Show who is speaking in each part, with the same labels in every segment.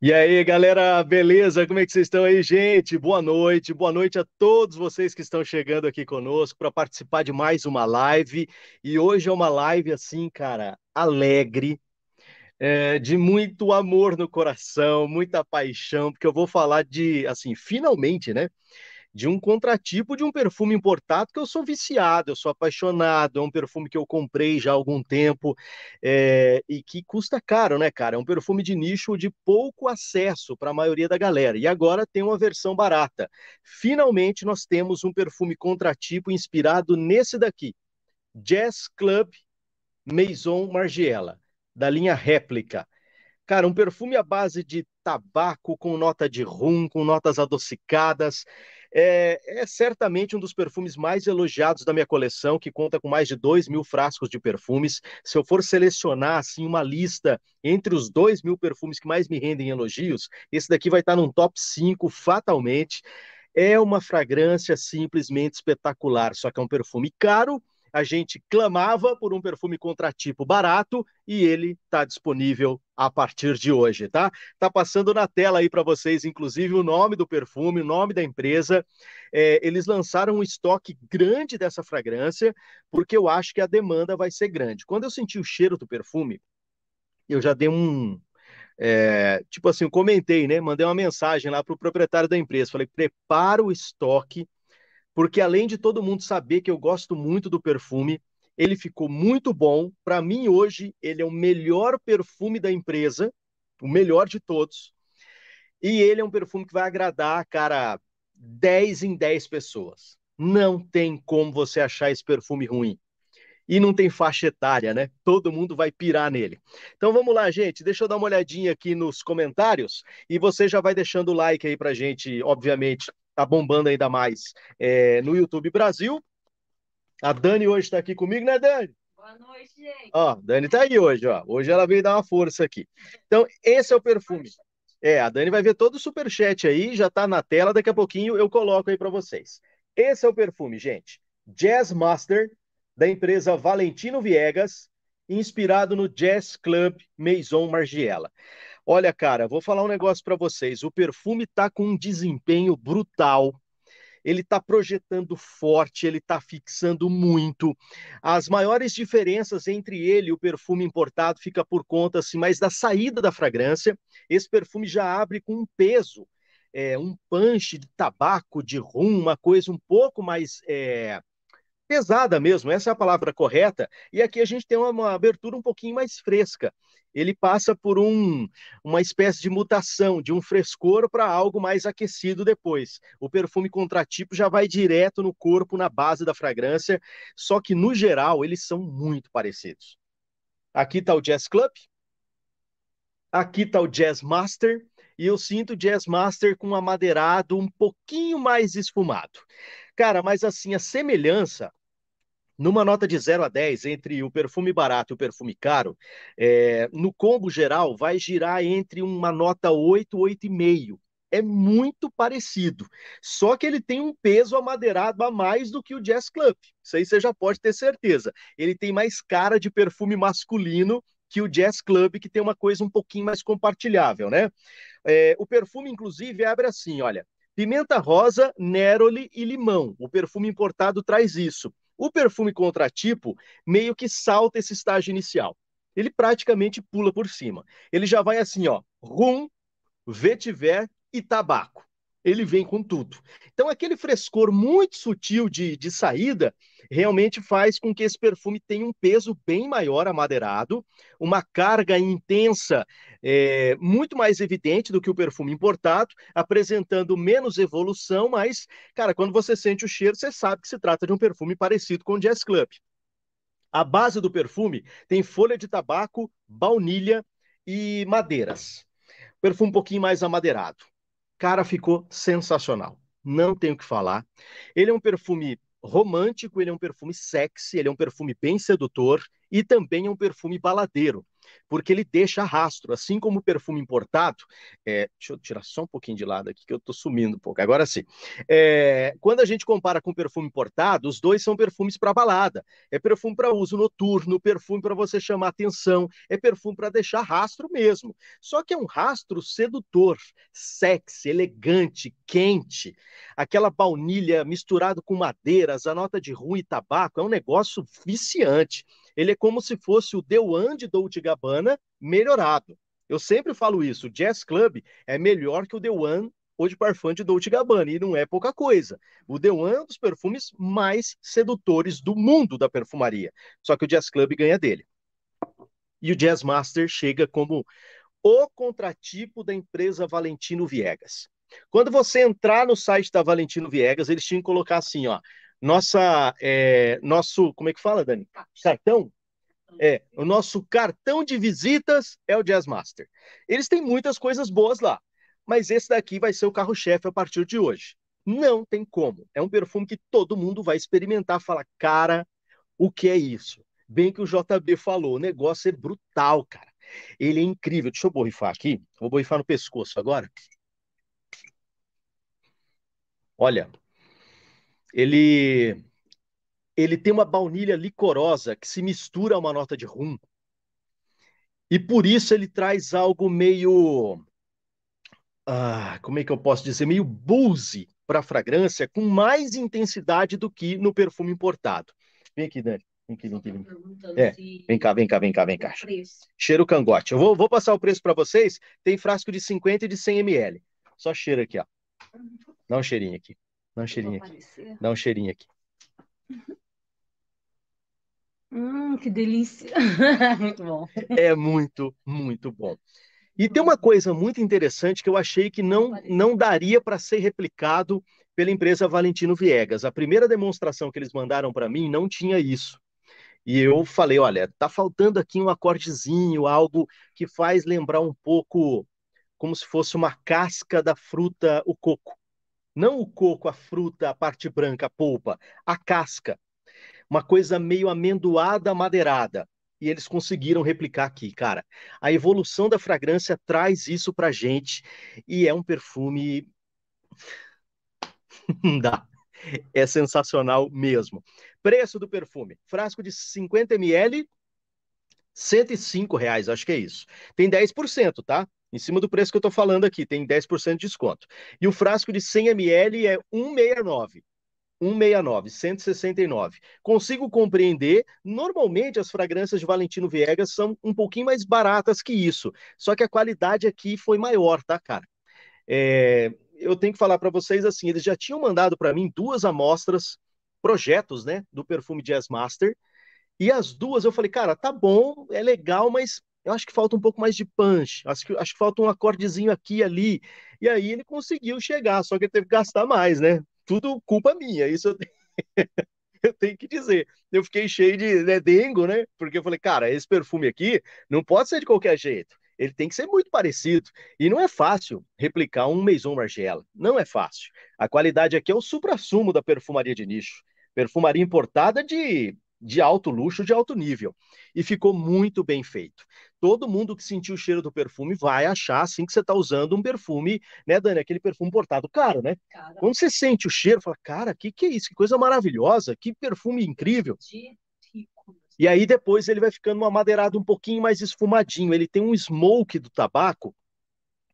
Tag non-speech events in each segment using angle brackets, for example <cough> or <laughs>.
Speaker 1: E aí, galera, beleza? Como é que vocês estão aí, gente? Boa noite, boa noite a todos vocês que estão chegando aqui conosco para participar de mais uma live. E hoje é uma live assim, cara, alegre, é, de muito amor no coração, muita paixão, porque eu vou falar de, assim, finalmente, né? de um contratipo de um perfume importado que eu sou viciado, eu sou apaixonado, é um perfume que eu comprei já há algum tempo é, e que custa caro, né, cara? É um perfume de nicho de pouco acesso para a maioria da galera. E agora tem uma versão barata. Finalmente nós temos um perfume contratipo inspirado nesse daqui, Jazz Club Maison Margiela, da linha Réplica. Cara, um perfume à base de tabaco com nota de rum, com notas adocicadas. É, é, certamente um dos perfumes mais elogiados da minha coleção, que conta com mais de 2 mil frascos de perfumes. Se eu for selecionar assim, uma lista entre os 2 mil perfumes que mais me rendem elogios, esse daqui vai estar num top 5 fatalmente. É uma fragrância simplesmente espetacular, só que é um perfume caro a gente clamava por um perfume contratipo barato e ele está disponível a partir de hoje, tá? Tá passando na tela aí para vocês, inclusive, o nome do perfume, o nome da empresa. É, eles lançaram um estoque grande dessa fragrância, porque eu acho que a demanda vai ser grande. Quando eu senti o cheiro do perfume, eu já dei um, é, tipo assim, comentei, né? Mandei uma mensagem lá para o proprietário da empresa. Falei, prepara o estoque, porque além de todo mundo saber que eu gosto muito do perfume, ele ficou muito bom. Para mim, hoje, ele é o melhor perfume da empresa, o melhor de todos. E ele é um perfume que vai agradar, cara, 10 em 10 pessoas. Não tem como você achar esse perfume ruim. E não tem faixa etária, né? Todo mundo vai pirar nele. Então vamos lá, gente. Deixa eu dar uma olhadinha aqui nos comentários e você já vai deixando o like aí pra gente, obviamente, tá bombando ainda mais é, no YouTube Brasil. A Dani hoje está aqui comigo, né, Dani? Boa noite, gente. Ó, Dani tá aí hoje, ó. Hoje ela veio dar uma força aqui. Então, esse é o perfume. É, a Dani vai ver todo o superchat aí, já tá na tela, daqui a pouquinho eu coloco aí para vocês. Esse é o perfume, gente. Jazz Master, da empresa Valentino Viegas, inspirado no Jazz Club Maison Margiela. Olha, cara, vou falar um negócio para vocês. O perfume está com um desempenho brutal. Ele está projetando forte, ele está fixando muito. As maiores diferenças entre ele e o perfume importado fica por conta assim, mais da saída da fragrância. Esse perfume já abre com um peso, é, um punch de tabaco, de rum, uma coisa um pouco mais é, pesada mesmo, essa é a palavra correta, e aqui a gente tem uma, uma abertura um pouquinho mais fresca. Ele passa por um, uma espécie de mutação, de um frescor para algo mais aquecido depois. O perfume contratipo já vai direto no corpo, na base da fragrância, só que no geral eles são muito parecidos. Aqui está o Jazz Club, aqui está o Jazz Master, e eu sinto Jazz Master com um amadeirado um pouquinho mais esfumado. Cara, mas assim, a semelhança numa nota de 0 a 10 entre o perfume barato e o perfume caro, é, no combo geral vai girar entre uma nota 8, 8,5. É muito parecido, só que ele tem um peso amadeirado a mais do que o Jazz Club. Isso aí você já pode ter certeza. Ele tem mais cara de perfume masculino que o Jazz Club, que tem uma coisa um pouquinho mais compartilhável, né? É, o perfume, inclusive, abre assim: olha, pimenta rosa, neroli e limão. O perfume importado traz isso. O perfume contratipo meio que salta esse estágio inicial. Ele praticamente pula por cima. Ele já vai assim, ó, rum, vetiver e tabaco ele vem com tudo. Então, aquele frescor muito sutil de, de saída realmente faz com que esse perfume tenha um peso bem maior amadeirado, uma carga intensa é, muito mais evidente do que o perfume importado, apresentando menos evolução, mas, cara, quando você sente o cheiro, você sabe que se trata de um perfume parecido com o Jazz Club. A base do perfume tem folha de tabaco, baunilha e madeiras. Perfume um pouquinho mais amadeirado. Cara, ficou sensacional. Não tenho o que falar. Ele é um perfume romântico, ele é um perfume sexy, ele é um perfume bem sedutor e também é um perfume baladeiro porque ele deixa rastro, assim como o perfume importado. É, deixa eu tirar só um pouquinho de lado aqui, que eu estou sumindo um pouco. Agora sim. É, quando a gente compara com perfume importado, os dois são perfumes para balada. É perfume para uso noturno, perfume para você chamar atenção, é perfume para deixar rastro mesmo. Só que é um rastro sedutor, sexy, elegante, quente. Aquela baunilha misturado com madeiras, a nota de ruim e tabaco, é um negócio viciante. Ele é como se fosse o Deuan de Dolce Gabbana melhorado. Eu sempre falo isso, o Jazz Club é melhor que o Deuan ou de parfum de Dolce Gabbana, e não é pouca coisa. O Deuan é um dos perfumes mais sedutores do mundo da perfumaria, só que o Jazz Club ganha dele. E o Jazz Master chega como o contratipo da empresa Valentino Viegas. Quando você entrar no site da Valentino Viegas, eles tinham que colocar assim, ó, nossa, é, nosso, como é que fala, Dani? Cartão? É, o nosso cartão de visitas é o Jazz Master. Eles têm muitas coisas boas lá, mas esse daqui vai ser o carro-chefe a partir de hoje. Não tem como. É um perfume que todo mundo vai experimentar, fala, cara, o que é isso? Bem que o JB falou, o negócio é brutal, cara. Ele é incrível. Deixa eu borrifar aqui. Vou borrifar no pescoço agora. Olha, ele, ele tem uma baunilha licorosa que se mistura a uma nota de rum. E por isso ele traz algo meio. Ah, como é que eu posso dizer? Meio boozy para a fragrância, com mais intensidade do que no perfume importado. Vem aqui, Dani. Vem aqui, não tem... é, vem cá, vem cá, vem cá, vem cá. Cheiro cangote. Eu vou, vou passar o preço para vocês. Tem frasco de 50 e de 100 ml. Só cheiro aqui, ó. Dá um cheirinho aqui. Dá um cheirinho aqui. Dá um cheirinho aqui. Hum, que delícia. <laughs> muito bom. É muito, muito bom. E tem uma coisa muito interessante que eu achei que não, não daria para ser replicado pela empresa Valentino Viegas. A primeira demonstração que eles mandaram para mim não tinha isso. E eu falei, olha, tá faltando aqui um acordezinho, algo que faz lembrar um pouco como se fosse uma casca da fruta o coco. Não o coco, a fruta, a parte branca, a polpa, a casca. Uma coisa meio amendoada, madeirada. E eles conseguiram replicar aqui, cara. A evolução da fragrância traz isso pra gente e é um perfume. <laughs> Não dá. É sensacional mesmo. Preço do perfume: frasco de 50 ml, 105 reais, acho que é isso. Tem 10%, tá? em cima do preço que eu estou falando aqui, tem 10% de desconto. E o frasco de 100 ml é 169. 169, 169. Consigo compreender, normalmente as fragrâncias de Valentino Viegas são um pouquinho mais baratas que isso, só que a qualidade aqui foi maior, tá, cara? É, eu tenho que falar para vocês assim, eles já tinham mandado para mim duas amostras, projetos, né, do perfume Jazz Master, e as duas eu falei, cara, tá bom, é legal, mas eu acho que falta um pouco mais de punch, acho que, acho que falta um acordezinho aqui e ali. E aí ele conseguiu chegar, só que ele teve que gastar mais, né? Tudo culpa minha, isso eu tenho, <laughs> eu tenho que dizer. Eu fiquei cheio de né, dengo, né? Porque eu falei, cara, esse perfume aqui não pode ser de qualquer jeito. Ele tem que ser muito parecido. E não é fácil replicar um Maison Margiela. Não é fácil. A qualidade aqui é o supra-sumo da perfumaria de nicho. Perfumaria importada de de alto luxo, de alto nível. E ficou muito bem feito. Todo mundo que sentiu o cheiro do perfume vai achar, assim, que você está usando um perfume, né, Dani? Aquele perfume portado caro, né? Cara. Quando você sente o cheiro, fala, cara, que que é isso? Que coisa maravilhosa, que perfume incrível. De E aí depois ele vai ficando uma madeirada um pouquinho mais esfumadinho. Ele tem um smoke do tabaco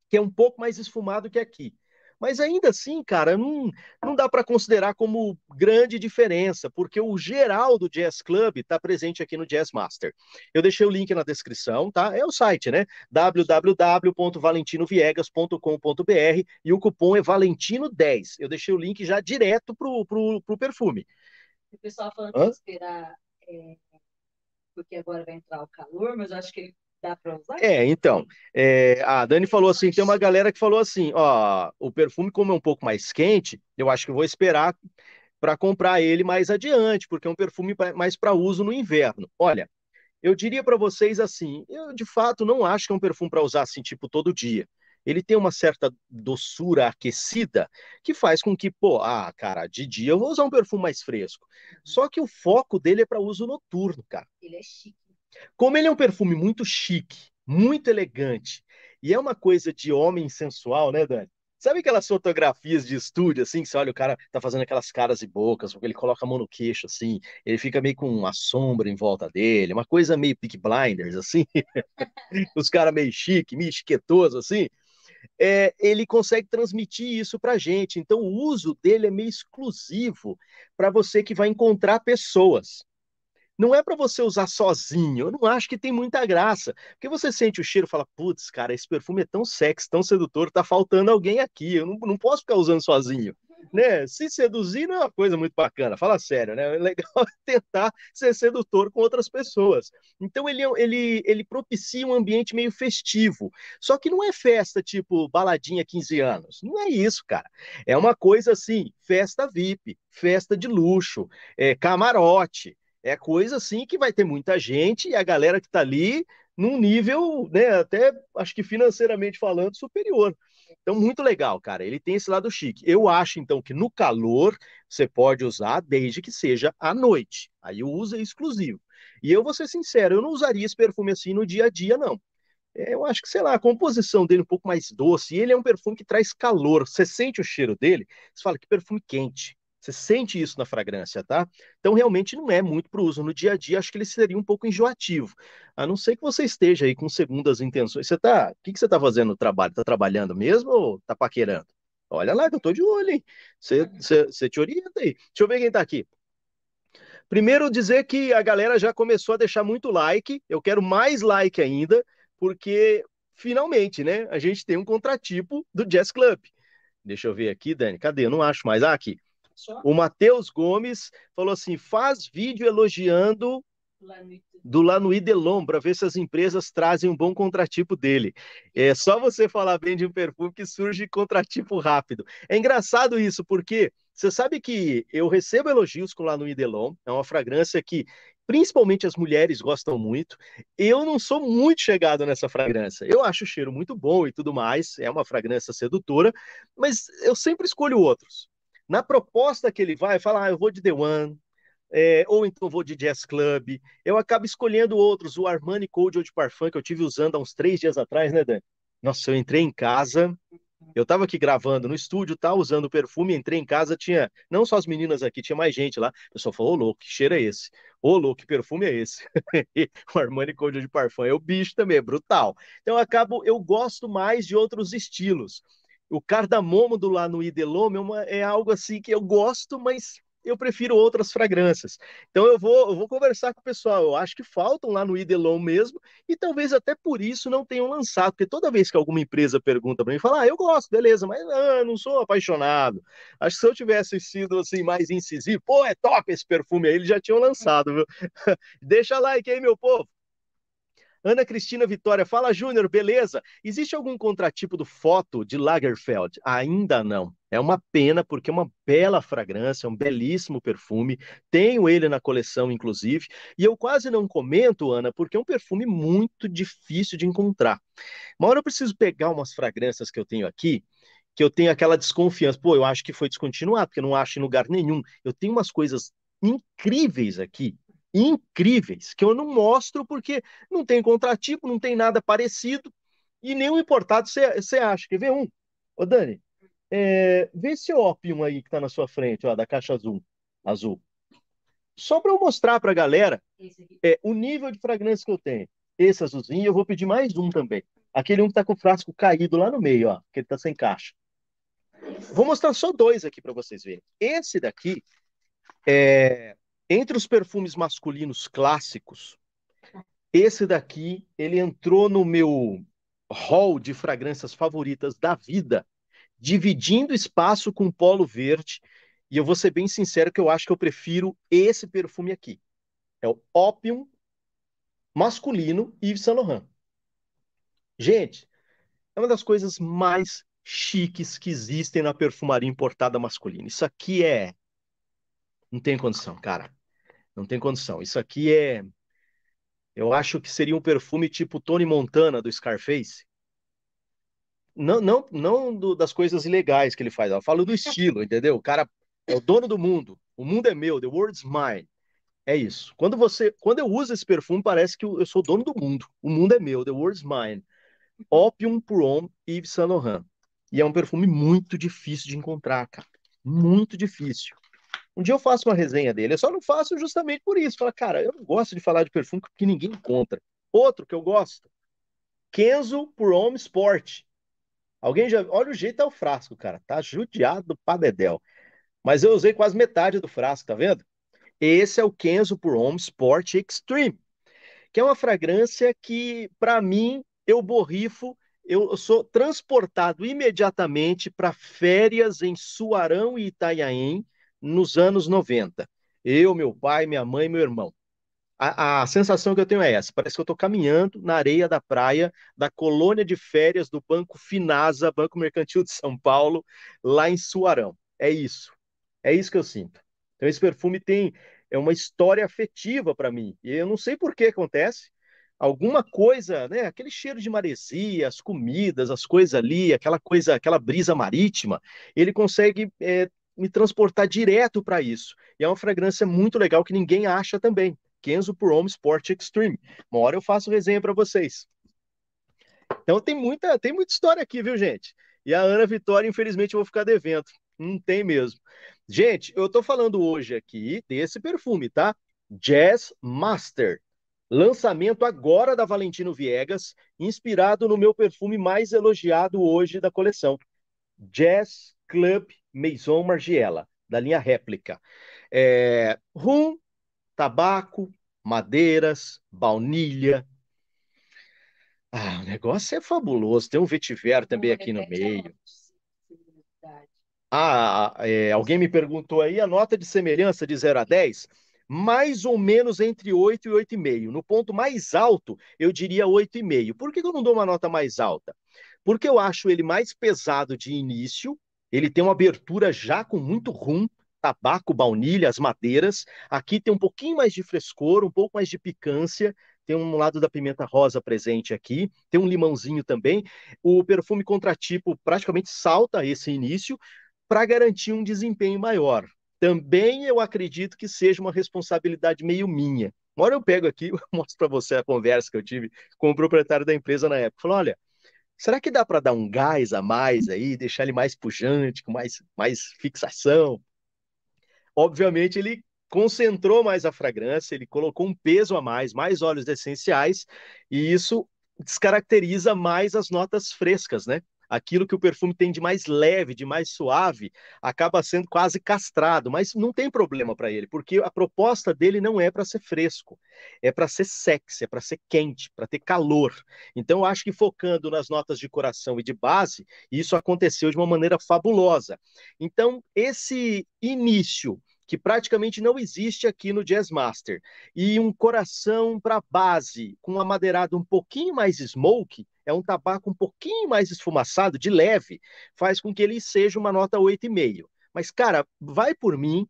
Speaker 1: que é um pouco mais esfumado que aqui. Mas ainda assim, cara, não, não dá para considerar como grande diferença, porque o geral do Jazz Club está presente aqui no Jazz Master. Eu deixei o link na descrição, tá? É o site, né? www.valentinoviegas.com.br e o cupom é Valentino10. Eu deixei o link já direto pro, pro, pro perfume. O pessoal falando Hã? que esperar. É porque agora vai entrar o calor, mas eu acho que Dá para usar? É, então. É, a Dani falou assim: tem uma galera que falou assim: ó, o perfume, como é um pouco mais quente, eu acho que vou esperar para comprar ele mais adiante, porque é um perfume mais para uso no inverno. Olha, eu diria para vocês assim: eu de fato não acho que é um perfume para usar assim, tipo, todo dia. Ele tem uma certa doçura aquecida que faz com que, pô, ah, cara, de dia eu vou usar um perfume mais fresco. Uhum. Só que o foco dele é para uso noturno, cara. Ele é chique. Como ele é um perfume muito chique, muito elegante, e é uma coisa de homem sensual, né, Dani? Sabe aquelas fotografias de estúdio, assim, que você olha, o cara tá fazendo aquelas caras e bocas, ele coloca a mão no queixo, assim, ele fica meio com uma sombra em volta dele, uma coisa meio pick Blinders, assim, <laughs> os caras meio chique, meio chiquetoso, assim, é, ele consegue transmitir isso pra gente. Então, o uso dele é meio exclusivo para você que vai encontrar pessoas não é para você usar sozinho. Eu não acho que tem muita graça. Porque você sente o cheiro e fala: putz, cara, esse perfume é tão sexy, tão sedutor, tá faltando alguém aqui. Eu não, não posso ficar usando sozinho. Né? Se seduzir não é uma coisa muito bacana, fala sério, né? <laughs> É legal tentar ser sedutor com outras pessoas. Então ele, é ele, ele propicia um ambiente meio festivo. Só que não é festa tipo baladinha 15 anos. Não é isso, cara. É uma coisa assim, festa VIP, festa de luxo, é, camarote. É coisa assim que vai ter muita gente e a galera que está ali num nível, né, até acho que financeiramente falando, superior. Então, muito legal, cara. Ele tem esse lado chique. Eu acho, então, que no calor você pode usar desde que seja à noite. Aí o uso é exclusivo. E eu vou ser sincero, eu não usaria esse perfume assim no dia a dia, não. É, eu acho que, sei lá, a composição dele é um pouco mais doce. E ele é um perfume que traz calor. Você sente o cheiro dele, você fala que perfume quente. Você sente isso na fragrância, tá? Então, realmente não é muito para uso no dia a dia. Acho que ele seria um pouco enjoativo. A não ser que você esteja aí com segundas intenções. Você tá. O que, que você tá fazendo no trabalho? Tá trabalhando mesmo ou tá paquerando? Olha lá, que eu tô de olho, hein? Você, você, você te orienta aí. Deixa eu ver quem tá aqui. Primeiro, dizer que a galera já começou a deixar muito like. Eu quero mais like ainda, porque finalmente, né? A gente tem um contratipo do Jazz Club. Deixa eu ver aqui, Dani. Cadê? Eu não acho mais. Ah, aqui. O Matheus Gomes falou assim: faz vídeo elogiando do Lanui Delon para ver se as empresas trazem um bom contratipo dele. É só você falar bem de um perfume que surge contratipo rápido. É engraçado isso, porque você sabe que eu recebo elogios com o Lanui Delon, é uma fragrância que principalmente as mulheres gostam muito. Eu não sou muito chegado nessa fragrância. Eu acho o cheiro muito bom e tudo mais, é uma fragrância sedutora, mas eu sempre escolho outros. Na proposta que ele vai, fala, ah, eu vou de The One, é, ou então vou de Jazz Club. Eu acabo escolhendo outros, o Armani Code ou de Parfum, que eu tive usando há uns três dias atrás, né, Dani? Nossa, eu entrei em casa, eu estava aqui gravando no estúdio, tá usando perfume, entrei em casa, tinha não só as meninas aqui, tinha mais gente lá. O pessoal falou, ô louco, que cheiro é esse? Ô louco, que perfume é esse? <laughs> o Armani Code de Parfum é o bicho também, é brutal. Então eu acabo, eu gosto mais de outros estilos o cardamomo do lá no Idelome é, é algo assim que eu gosto, mas eu prefiro outras fragrâncias. Então eu vou, eu vou conversar com o pessoal. Eu acho que faltam lá no Idelon mesmo, e talvez até por isso não tenham lançado, porque toda vez que alguma empresa pergunta para mim, fala, ah, eu gosto, beleza, mas ah, não sou apaixonado. Acho que se eu tivesse sido assim mais incisivo, pô, é top esse perfume aí, eles já tinham lançado, viu? <laughs> Deixa like aí, meu povo. Ana Cristina Vitória, fala Júnior, beleza? Existe algum contratipo do foto de Lagerfeld? Ainda não. É uma pena, porque é uma bela fragrância, é um belíssimo perfume. Tenho ele na coleção, inclusive. E eu quase não comento, Ana, porque é um perfume muito difícil de encontrar. Uma hora eu preciso pegar umas fragrâncias que eu tenho aqui, que eu tenho aquela desconfiança. Pô, eu acho que foi descontinuado, porque eu não acho em lugar nenhum. Eu tenho umas coisas incríveis aqui, incríveis, que eu não mostro porque não tem contratipo, não tem nada parecido, e nenhum importado você acha. Quer ver um? Ô, Dani, é, vê esse Opium aí que tá na sua frente, ó, da caixa azul. azul. Só para eu mostrar para a galera é, o nível de fragrância que eu tenho. Esse azulzinho, eu vou pedir mais um também. Aquele um que tá com o frasco caído lá no meio, ó, que ele tá sem caixa. Vou mostrar só dois aqui para vocês verem. Esse daqui é, entre os perfumes masculinos clássicos, esse daqui, ele entrou no meu hall de fragrâncias favoritas da vida, dividindo espaço com o Polo Verde, e eu vou ser bem sincero que eu acho que eu prefiro esse perfume aqui. É o Opium masculino Yves Saint Laurent. Gente, é uma das coisas mais chiques que existem na perfumaria importada masculina. Isso aqui é não tem condição, cara. Não tem condição. Isso aqui é. Eu acho que seria um perfume tipo Tony Montana do Scarface. Não, não, não do, das coisas ilegais que ele faz. Eu falo do estilo, <laughs> entendeu? O cara é o dono do mundo. O mundo é meu. The world's mine. É isso. Quando você, quando eu uso esse perfume, parece que eu, sou dono do mundo. O mundo é meu. The world's mine. Opium pour Homme Yves Saint Laurent. E é um perfume muito difícil de encontrar, cara. Muito difícil. Um dia eu faço uma resenha dele, eu só não faço justamente por isso. Fala, cara, eu não gosto de falar de perfume porque ninguém encontra. Outro que eu gosto, Kenzo por Home Sport. Alguém já. Olha o jeito é o frasco, cara. Tá judiado pra dedéu. Mas eu usei quase metade do frasco, tá vendo? Esse é o Kenzo por Home Sport Extreme, que é uma fragrância que, para mim, eu borrifo, eu sou transportado imediatamente para férias em Suarão e Itanhaém nos anos 90. Eu, meu pai, minha mãe, meu irmão. A, a sensação que eu tenho é essa: parece que eu estou caminhando na areia da praia da colônia de férias do Banco Finasa, Banco Mercantil de São Paulo, lá em Suarão. É isso. É isso que eu sinto. Então, esse perfume tem é uma história afetiva para mim. E eu não sei por que acontece. Alguma coisa, né? Aquele cheiro de maresia, as comidas, as coisas ali, aquela coisa, aquela brisa marítima, ele consegue é, me transportar direto para isso. E é uma fragrância muito legal que ninguém acha também. Kenzo por Home Sport Extreme. Uma hora eu faço resenha para vocês. Então tem muita, tem muita história aqui, viu, gente? E a Ana Vitória, infelizmente, eu vou ficar devendo. Não tem mesmo. Gente, eu estou falando hoje aqui desse perfume, tá? Jazz Master. Lançamento agora da Valentino Viegas, inspirado no meu perfume mais elogiado hoje da coleção. Jazz Club Maison Margiela, da linha réplica. É, rum, tabaco, madeiras, baunilha. Ah, o negócio é fabuloso. Tem um vetiver também aqui no meio. Ah, é, alguém me perguntou aí a nota de semelhança de 0 a 10, mais ou menos entre 8 e 8,5. No ponto mais alto, eu diria 8,5. Por que eu não dou uma nota mais alta? Porque eu acho ele mais pesado de início, ele tem uma abertura já com muito rum, tabaco, baunilha, as madeiras. Aqui tem um pouquinho mais de frescor, um pouco mais de picância. Tem um lado da pimenta rosa presente aqui, tem um limãozinho também. O perfume contratipo praticamente salta esse início para garantir um desempenho maior. Também eu acredito que seja uma responsabilidade meio minha. Uma hora eu pego aqui, eu <laughs> mostro para você a conversa que eu tive com o proprietário da empresa na época. Falou: olha, Será que dá para dar um gás a mais aí, deixar ele mais pujante, com mais, mais fixação? Obviamente, ele concentrou mais a fragrância, ele colocou um peso a mais, mais óleos essenciais, e isso descaracteriza mais as notas frescas, né? aquilo que o perfume tem de mais leve, de mais suave, acaba sendo quase castrado, mas não tem problema para ele, porque a proposta dele não é para ser fresco, é para ser sexy, é para ser quente, para ter calor. Então eu acho que focando nas notas de coração e de base, isso aconteceu de uma maneira fabulosa. Então esse início que praticamente não existe aqui no Jazz Master. E um coração para base, com um amadeirado um pouquinho mais smoke, é um tabaco um pouquinho mais esfumaçado, de leve, faz com que ele seja uma nota 8,5. Mas, cara, vai por mim,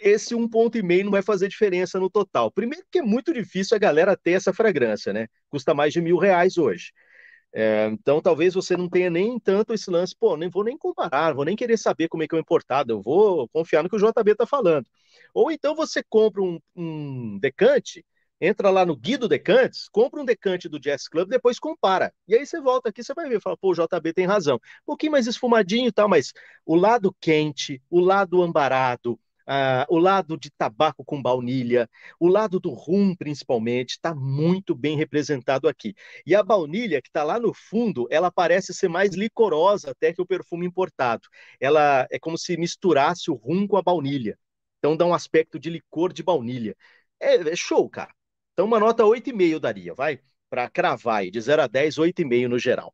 Speaker 1: esse 1,5 não vai fazer diferença no total. Primeiro, que é muito difícil a galera ter essa fragrância, né? Custa mais de mil reais hoje. É, então, talvez você não tenha nem tanto esse lance, pô, nem vou nem comparar, vou nem querer saber como é que é o importado, eu vou confiar no que o JB está falando. Ou então você compra um, um decante Entra lá no Guia do Decantes, compra um decante do Jazz Club, depois compara. E aí você volta aqui, você vai ver, fala, pô, o JB tem razão. Um pouquinho mais esfumadinho e tal, mas o lado quente, o lado ambarado, Uh, o lado de tabaco com baunilha, o lado do rum, principalmente, está muito bem representado aqui. E a baunilha, que está lá no fundo, ela parece ser mais licorosa até que o perfume importado. Ela é como se misturasse o rum com a baunilha. Então dá um aspecto de licor de baunilha. É, é show, cara. Então, uma nota 8,5 daria, vai? Para cravar aí, de 0 a 10, 8,5 no geral.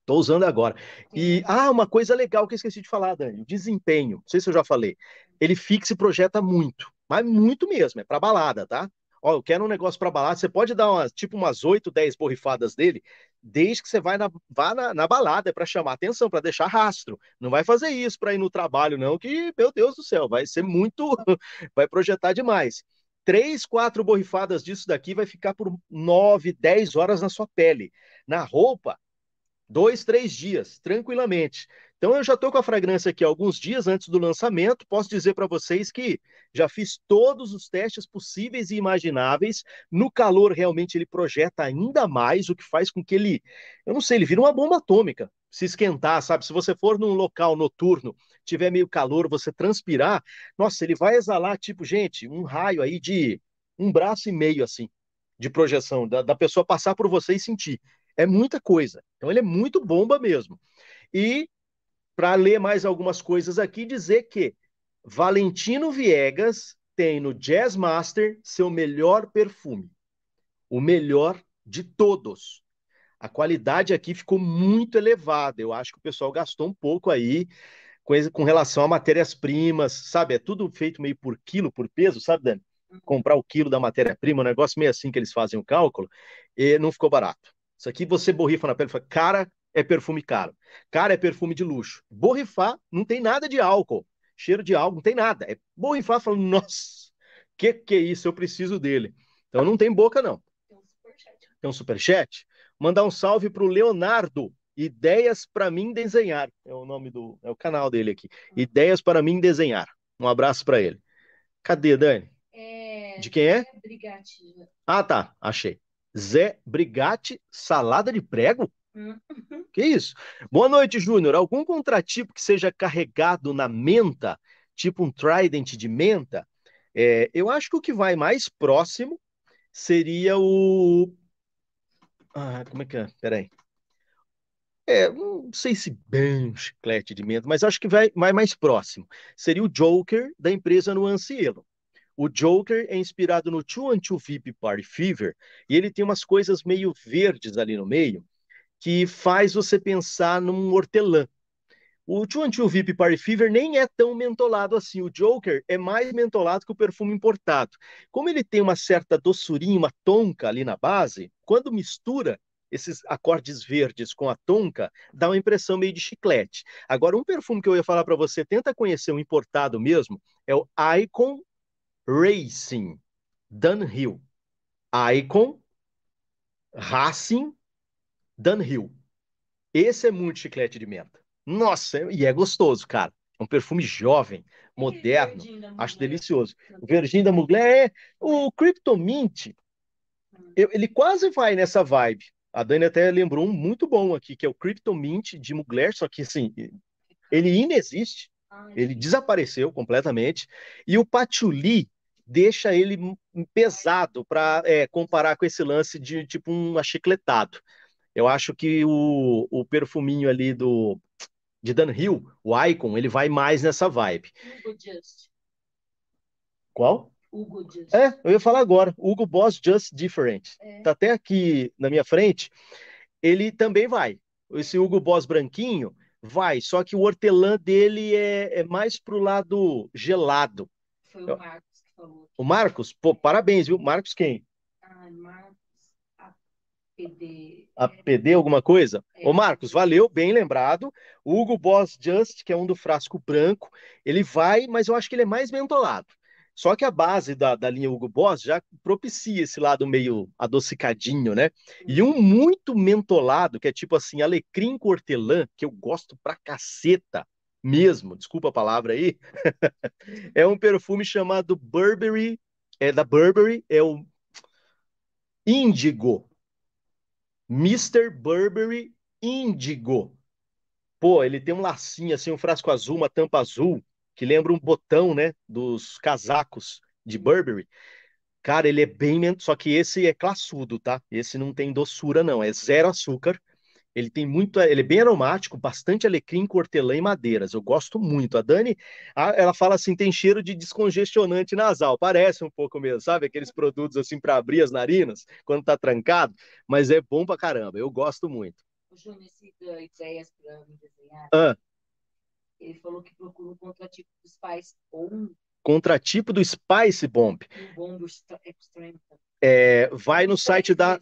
Speaker 1: Estou usando agora. E, hum. ah, uma coisa legal que eu esqueci de falar, Dani, o desempenho. Não sei se eu já falei. Ele fixa e projeta muito, mas muito mesmo, é para balada, tá? Ó, eu quero um negócio para balada, você pode dar umas, tipo umas 8, 10 borrifadas dele, desde que você vai na, vá na, na balada, é para chamar atenção, para deixar rastro. Não vai fazer isso para ir no trabalho, não, que, meu Deus do céu, vai ser muito, <laughs> vai projetar demais três, quatro borrifadas disso daqui vai ficar por nove, dez horas na sua pele. Na roupa, dois, três dias, tranquilamente. Então eu já estou com a fragrância aqui alguns dias antes do lançamento. Posso dizer para vocês que já fiz todos os testes possíveis e imagináveis. No calor realmente ele projeta ainda mais, o que faz com que ele, eu não sei, ele vira uma bomba atômica se esquentar, sabe? Se você for num local noturno, tiver meio calor, você transpirar, nossa, ele vai exalar, tipo, gente, um raio aí de um braço e meio, assim, de projeção, da, da pessoa passar por você e sentir. É muita coisa. Então, ele é muito bomba mesmo. E, para ler mais algumas coisas aqui, dizer que Valentino Viegas tem no Jazz Master seu melhor perfume. O melhor de todos a qualidade aqui ficou muito elevada. Eu acho que o pessoal gastou um pouco aí com, com relação a matérias-primas, sabe? É tudo feito meio por quilo, por peso, sabe, Dani? Uhum. Comprar o quilo da matéria-prima, um negócio meio assim que eles fazem o cálculo, e não ficou barato. Isso aqui você borrifa na pele e fala, cara, é perfume caro. Cara, é perfume de luxo. Borrifar não tem nada de álcool. Cheiro de álcool, não tem nada. É borrifar falando, <laughs> nossa, que que é isso? Eu preciso dele. Então não tem boca, não. Tem um superchat. Tem um superchat? Mandar um salve para o Leonardo. Ideias para mim desenhar. É o nome do. É o canal dele aqui. Uhum. Ideias para mim desenhar. Um abraço para ele. Cadê, Dani? É... De quem é? Zé Brigatti. Ah, tá. Achei. Zé Brigatti, salada de prego? Uhum. Que isso? Boa noite, Júnior. Algum contratipo que seja carregado na menta, tipo um trident de menta? É, eu acho que o que vai mais próximo seria o ah, como é que é? Peraí. É, não sei se bem um chiclete de menta, mas acho que vai, vai mais próximo. Seria o Joker da empresa no Ancielo. O Joker é inspirado no 212 VIP Party Fever e ele tem umas coisas meio verdes ali no meio que faz você pensar num hortelã. O 212 VIP Party Fever nem é tão mentolado assim. O Joker é mais mentolado que o perfume importado. Como ele tem uma certa doçurinha, uma tonka ali na base, quando mistura esses acordes verdes com a tonka, dá uma impressão meio de chiclete. Agora, um perfume que eu ia falar para você, tenta conhecer um importado mesmo, é o Icon Racing Dunhill. Icon Racing Dunhill. Esse é muito chiclete de menta. Nossa, é, e é gostoso, cara. É um perfume jovem, moderno, acho delicioso. O Virgin da Mugler é o Cryptomint. Hum. Ele quase vai nessa vibe. A Dani até lembrou um muito bom aqui, que é o Cryptomint de Mugler, só que assim, ele inexiste. Ah, ele desapareceu completamente. E o patchouli deixa ele pesado para é, comparar com esse lance de tipo um achicletado. Eu acho que o, o perfuminho ali do de Dan Hill, o Icon, ele vai mais nessa vibe. Hugo Just. Qual? Hugo Just. É, eu ia falar agora. Hugo Boss Just Different. É. Tá até aqui na minha frente. Ele também vai. Esse Hugo Boss branquinho vai, só que o hortelã dele é, é mais pro lado gelado. Foi o Marcos que falou. O Marcos? Pô, parabéns, viu? Marcos quem? Ai, Marcos. PD. A é. PD alguma coisa? É. Ô Marcos, valeu, bem lembrado. Hugo Boss Just, que é um do frasco branco, ele vai, mas eu acho que ele é mais mentolado. Só que a base da, da linha Hugo Boss já propicia esse lado meio adocicadinho, né? E um uhum. muito mentolado, que é tipo assim, alecrim com hortelã, que eu gosto pra caceta mesmo, desculpa a palavra aí, <laughs> é um perfume chamado Burberry, é da Burberry, é o Índigo, Mr. Burberry Indigo, Pô, ele tem um lacinho assim, um frasco azul, uma tampa azul, que lembra um botão, né, dos casacos de Burberry. Cara, ele é bem, só que esse é classudo, tá? Esse não tem doçura não, é zero açúcar. Ele tem muito, ele é bem aromático, bastante alecrim, cortelã e madeiras. Eu gosto muito. A Dani, ela fala assim, tem cheiro de descongestionante nasal. Parece um pouco mesmo, sabe? Aqueles produtos assim para abrir as narinas quando tá trancado, mas é bom pra caramba. Eu gosto muito. O Júnior uh, ideias para me Ele falou que procura o contratipo dos pais ou contratipo do Spice Bomb. Um bomb é, vai no site da.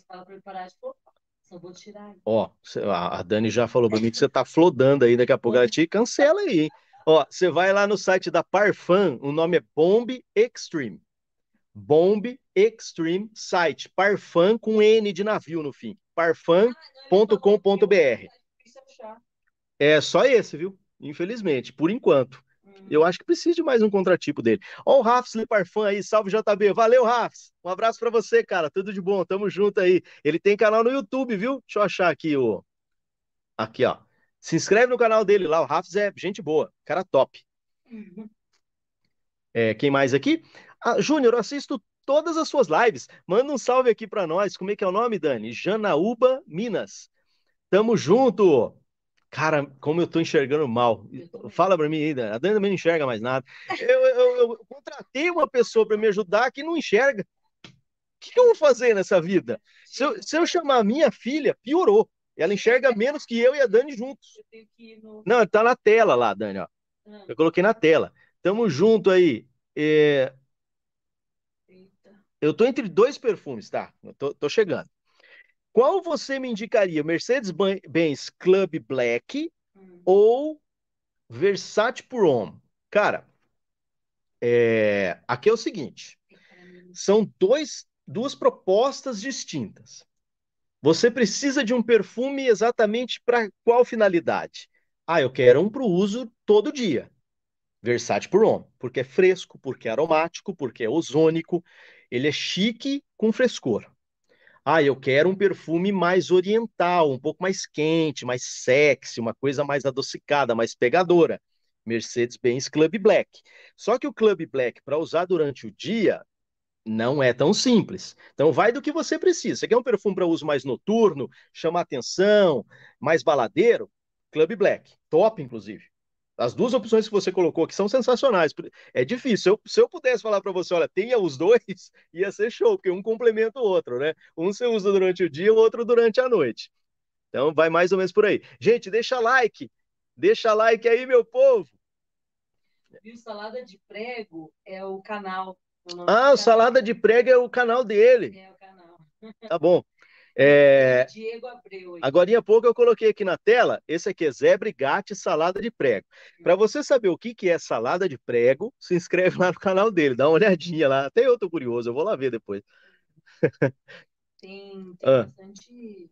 Speaker 1: Só vou tirar. Ó, a Dani já falou bonito, mim que você tá flodando aí, daqui a pouco ela te cancela aí, hein? Ó, você vai lá no site da Parfum, o nome é Bomb Extreme. Bomb Extreme site, Parfum com N de navio no fim, parfum.com.br. Ah, é só esse, viu? Infelizmente, por enquanto. Eu acho que precisa de mais um contratipo dele. Ó, o Rafs Leparfan aí, salve JB. Valeu, Rafs. Um abraço para você, cara. Tudo de bom, tamo junto aí. Ele tem canal no YouTube, viu? Deixa eu achar aqui o. Aqui, ó. Se inscreve no canal dele lá. O Rafs é gente boa, cara top. É, quem mais aqui? Ah, Júnior, assisto todas as suas lives. Manda um salve aqui para nós. Como é que é o nome, Dani? Janaúba Minas. Tamo junto. Cara, como eu tô enxergando mal. Fala para mim aí, a Dani também não enxerga mais nada. Eu, eu, eu contratei uma pessoa para me ajudar que não enxerga. O que eu vou fazer nessa vida? Se eu, se eu chamar minha filha, piorou. Ela enxerga menos que eu e a Dani juntos. Não, tá na tela lá, Dani, ó. Ah. Eu coloquei na tela. Tamo junto aí. É... Eu tô entre dois perfumes, tá? Eu tô, tô chegando. Qual você me indicaria? Mercedes-Benz Club Black hum. ou Versace Prom? Cara, é... aqui é o seguinte: são dois, duas propostas distintas. Você precisa de um perfume exatamente para qual finalidade? Ah, eu quero um para o uso todo dia. Versátil por homem, porque é fresco, porque é aromático, porque é ozônico, ele é chique com frescor. Ah, eu quero um perfume mais oriental, um pouco mais quente, mais sexy, uma coisa mais adocicada, mais pegadora. Mercedes-Benz Club Black. Só que o Club Black, para usar durante o dia, não é tão simples. Então, vai do que você precisa. Você quer um perfume para uso mais noturno, chamar atenção, mais baladeiro? Club Black. Top, inclusive. As duas opções que você colocou aqui são sensacionais. É difícil. Eu, se eu pudesse falar para você, olha, tenha os dois, <laughs> ia ser show, porque um complementa o outro, né? Um você usa durante o dia, o outro durante a noite. Então vai mais ou menos por aí. Gente, deixa like. Deixa like aí, meu povo. o Salada de Prego é o canal. O ah, o Salada de Prego é o canal dele. É o canal. Tá bom. É... Diego Abreu. Agora há pouco eu coloquei aqui na tela, esse aqui é Zé Gatti Salada de Prego. Para você saber o que, que é salada de prego, se inscreve lá no canal dele, dá uma olhadinha lá. Até eu tô curioso, eu vou lá ver depois. Tem, <laughs> tem ah. bastante...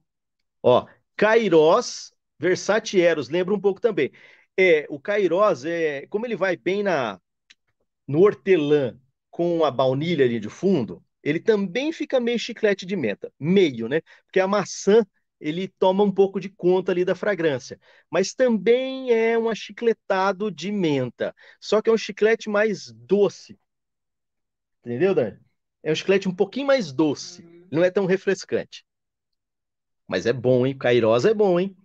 Speaker 1: Ó, Kairos Versatieros, lembra um pouco também. É, o Cairós, é, como ele vai bem na no hortelã com a baunilha ali de fundo, ele também fica meio chiclete de menta, meio, né? Porque a maçã ele toma um pouco de conta ali da fragrância, mas também é um achicletado de menta, só que é um chiclete mais doce, entendeu, Dani? É um chiclete um pouquinho mais doce, não é tão refrescante, mas é bom, hein? Cairosa é bom, hein?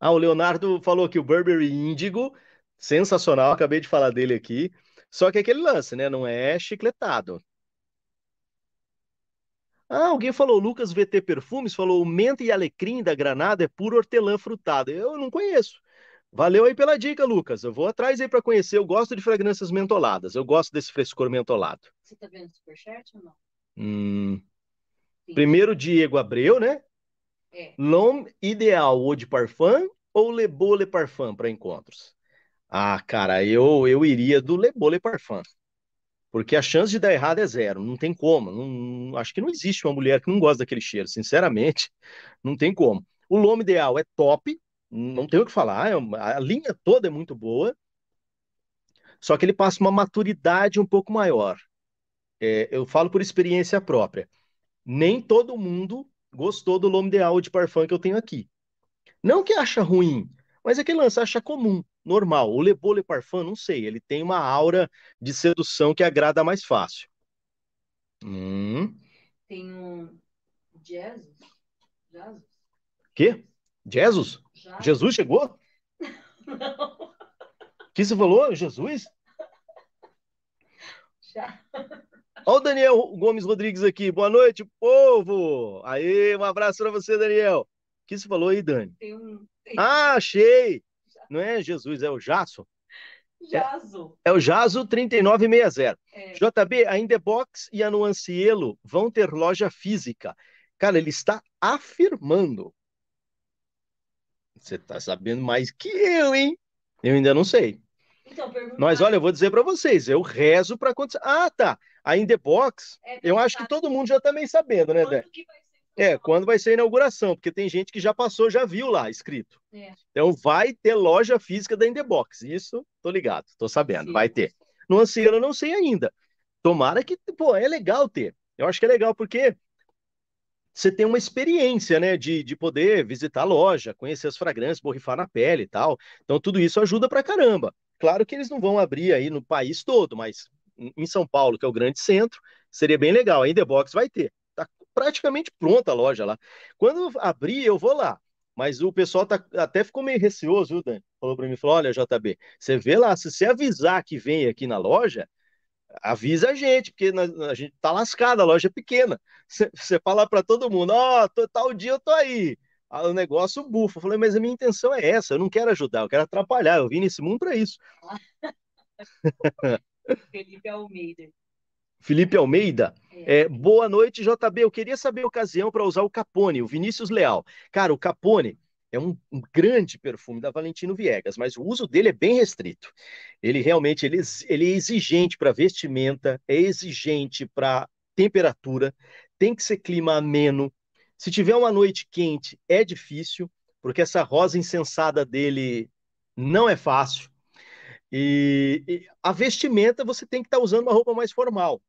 Speaker 1: Ah, o Leonardo falou que o Burberry Índigo, sensacional, acabei de falar dele aqui. Só que é aquele lance, né? Não é chicletado. Ah, alguém falou Lucas VT Perfumes, falou menta e alecrim da Granada é puro hortelã frutado. Eu não conheço. Valeu aí pela dica, Lucas. Eu vou atrás aí para conhecer. Eu gosto de fragrâncias mentoladas. Eu gosto desse frescor mentolado. Você tá vendo o superchat ou não? Hum. Primeiro, Diego Abreu, né? É. L'Homme Ideal ou de Parfum ou Le Beau Le Parfum para encontros? Ah, cara, eu, eu iria do Le Bolle Parfum. Porque a chance de dar errado é zero, não tem como. Não, acho que não existe uma mulher que não gosta daquele cheiro, sinceramente, <laughs> não tem como. O L'Homme Ideal é top, não tem o que falar, é uma, a linha toda é muito boa, só que ele passa uma maturidade um pouco maior. É, eu falo por experiência própria. Nem todo mundo gostou do L'Homme Ideal de Parfum que eu tenho aqui. Não que acha ruim, mas é que lança acha comum normal. O Le Beau Le Parfum, não sei, ele tem uma aura de sedução que agrada mais fácil. Hum. Tem um Jesus? Jesus? Quê? Jesus? Já. Jesus chegou? Não. que você falou? Jesus? Já. Olha o Daniel Gomes Rodrigues aqui. Boa noite, povo! Aí, um abraço para você, Daniel. O que você falou aí, Dani? Tem um... Ah, achei! Não é Jesus, é o Jasso. Jaso. É, é o Jaso 3960. É. JB, a Indebox é e a Nuancielo vão ter loja física. Cara, ele está afirmando. Você está sabendo mais que eu, hein? Eu ainda não sei. Então, Mas olha, eu vou dizer para vocês, eu rezo para acontecer. Ah, tá. A Indebox, é, é, eu acho que tá todo mundo já está meio sabendo, né, Débora? que vai é, quando vai ser a inauguração, porque tem gente que já passou, já viu lá escrito. É. Então vai ter loja física da Indebox, isso tô ligado, tô sabendo, Sim. vai ter. No Anciano eu não sei ainda. Tomara que, pô, é legal ter. Eu acho que é legal porque você tem uma experiência, né, de, de poder visitar a loja, conhecer as fragrâncias, borrifar na pele e tal. Então tudo isso ajuda pra caramba. Claro que eles não vão abrir aí no país todo, mas em São Paulo, que é o grande centro, seria bem legal. A Indebox vai ter praticamente pronta a loja lá. Quando abrir, eu vou lá. Mas o pessoal tá, até ficou meio receoso, viu, Dan? Falou para mim, falou, olha, JB, você vê lá, se você avisar que vem aqui na loja, avisa a gente, porque a gente tá lascado, a loja é pequena. Você fala para todo mundo, ó, oh, tal dia eu tô aí. Ah, o negócio bufa. Eu falei, mas a minha intenção é essa, eu não quero ajudar, eu quero atrapalhar, eu vim nesse mundo para isso. <laughs> Felipe Almeida. Felipe Almeida. É, é boa noite, JB. Eu queria saber a ocasião para usar o Capone, o Vinícius Leal. Cara, o Capone é um, um, grande perfume da Valentino Viegas, mas o uso dele é bem restrito. Ele realmente ele, ele é exigente para vestimenta, é exigente para temperatura, tem que ser clima ameno. Se tiver uma noite quente, é difícil, porque essa rosa incensada dele não é fácil. E, e, a vestimenta você tem que estar tá usando uma roupa mais formal.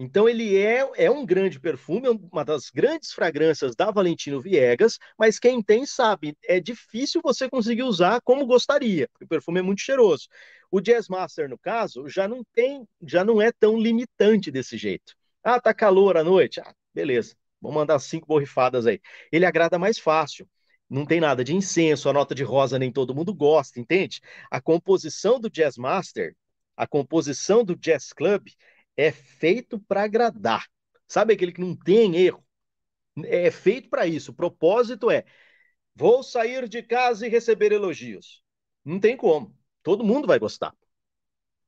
Speaker 1: Então ele é, é um grande perfume, uma das grandes fragrâncias da Valentino Viegas, mas quem tem sabe, é difícil você conseguir usar como gostaria, porque o perfume é muito cheiroso. O Jazz Master, no caso, já não tem, já não é tão limitante desse jeito. Ah, tá calor à noite? Ah, beleza. Vou mandar cinco borrifadas aí. Ele agrada mais fácil. Não tem nada de incenso, a nota de rosa nem todo mundo gosta, entende? A composição do Jazz Master, a composição do Jazz Club é feito para agradar. Sabe aquele que não tem erro? É feito para isso. O propósito é: vou sair de casa e receber elogios. Não tem como. Todo mundo vai gostar.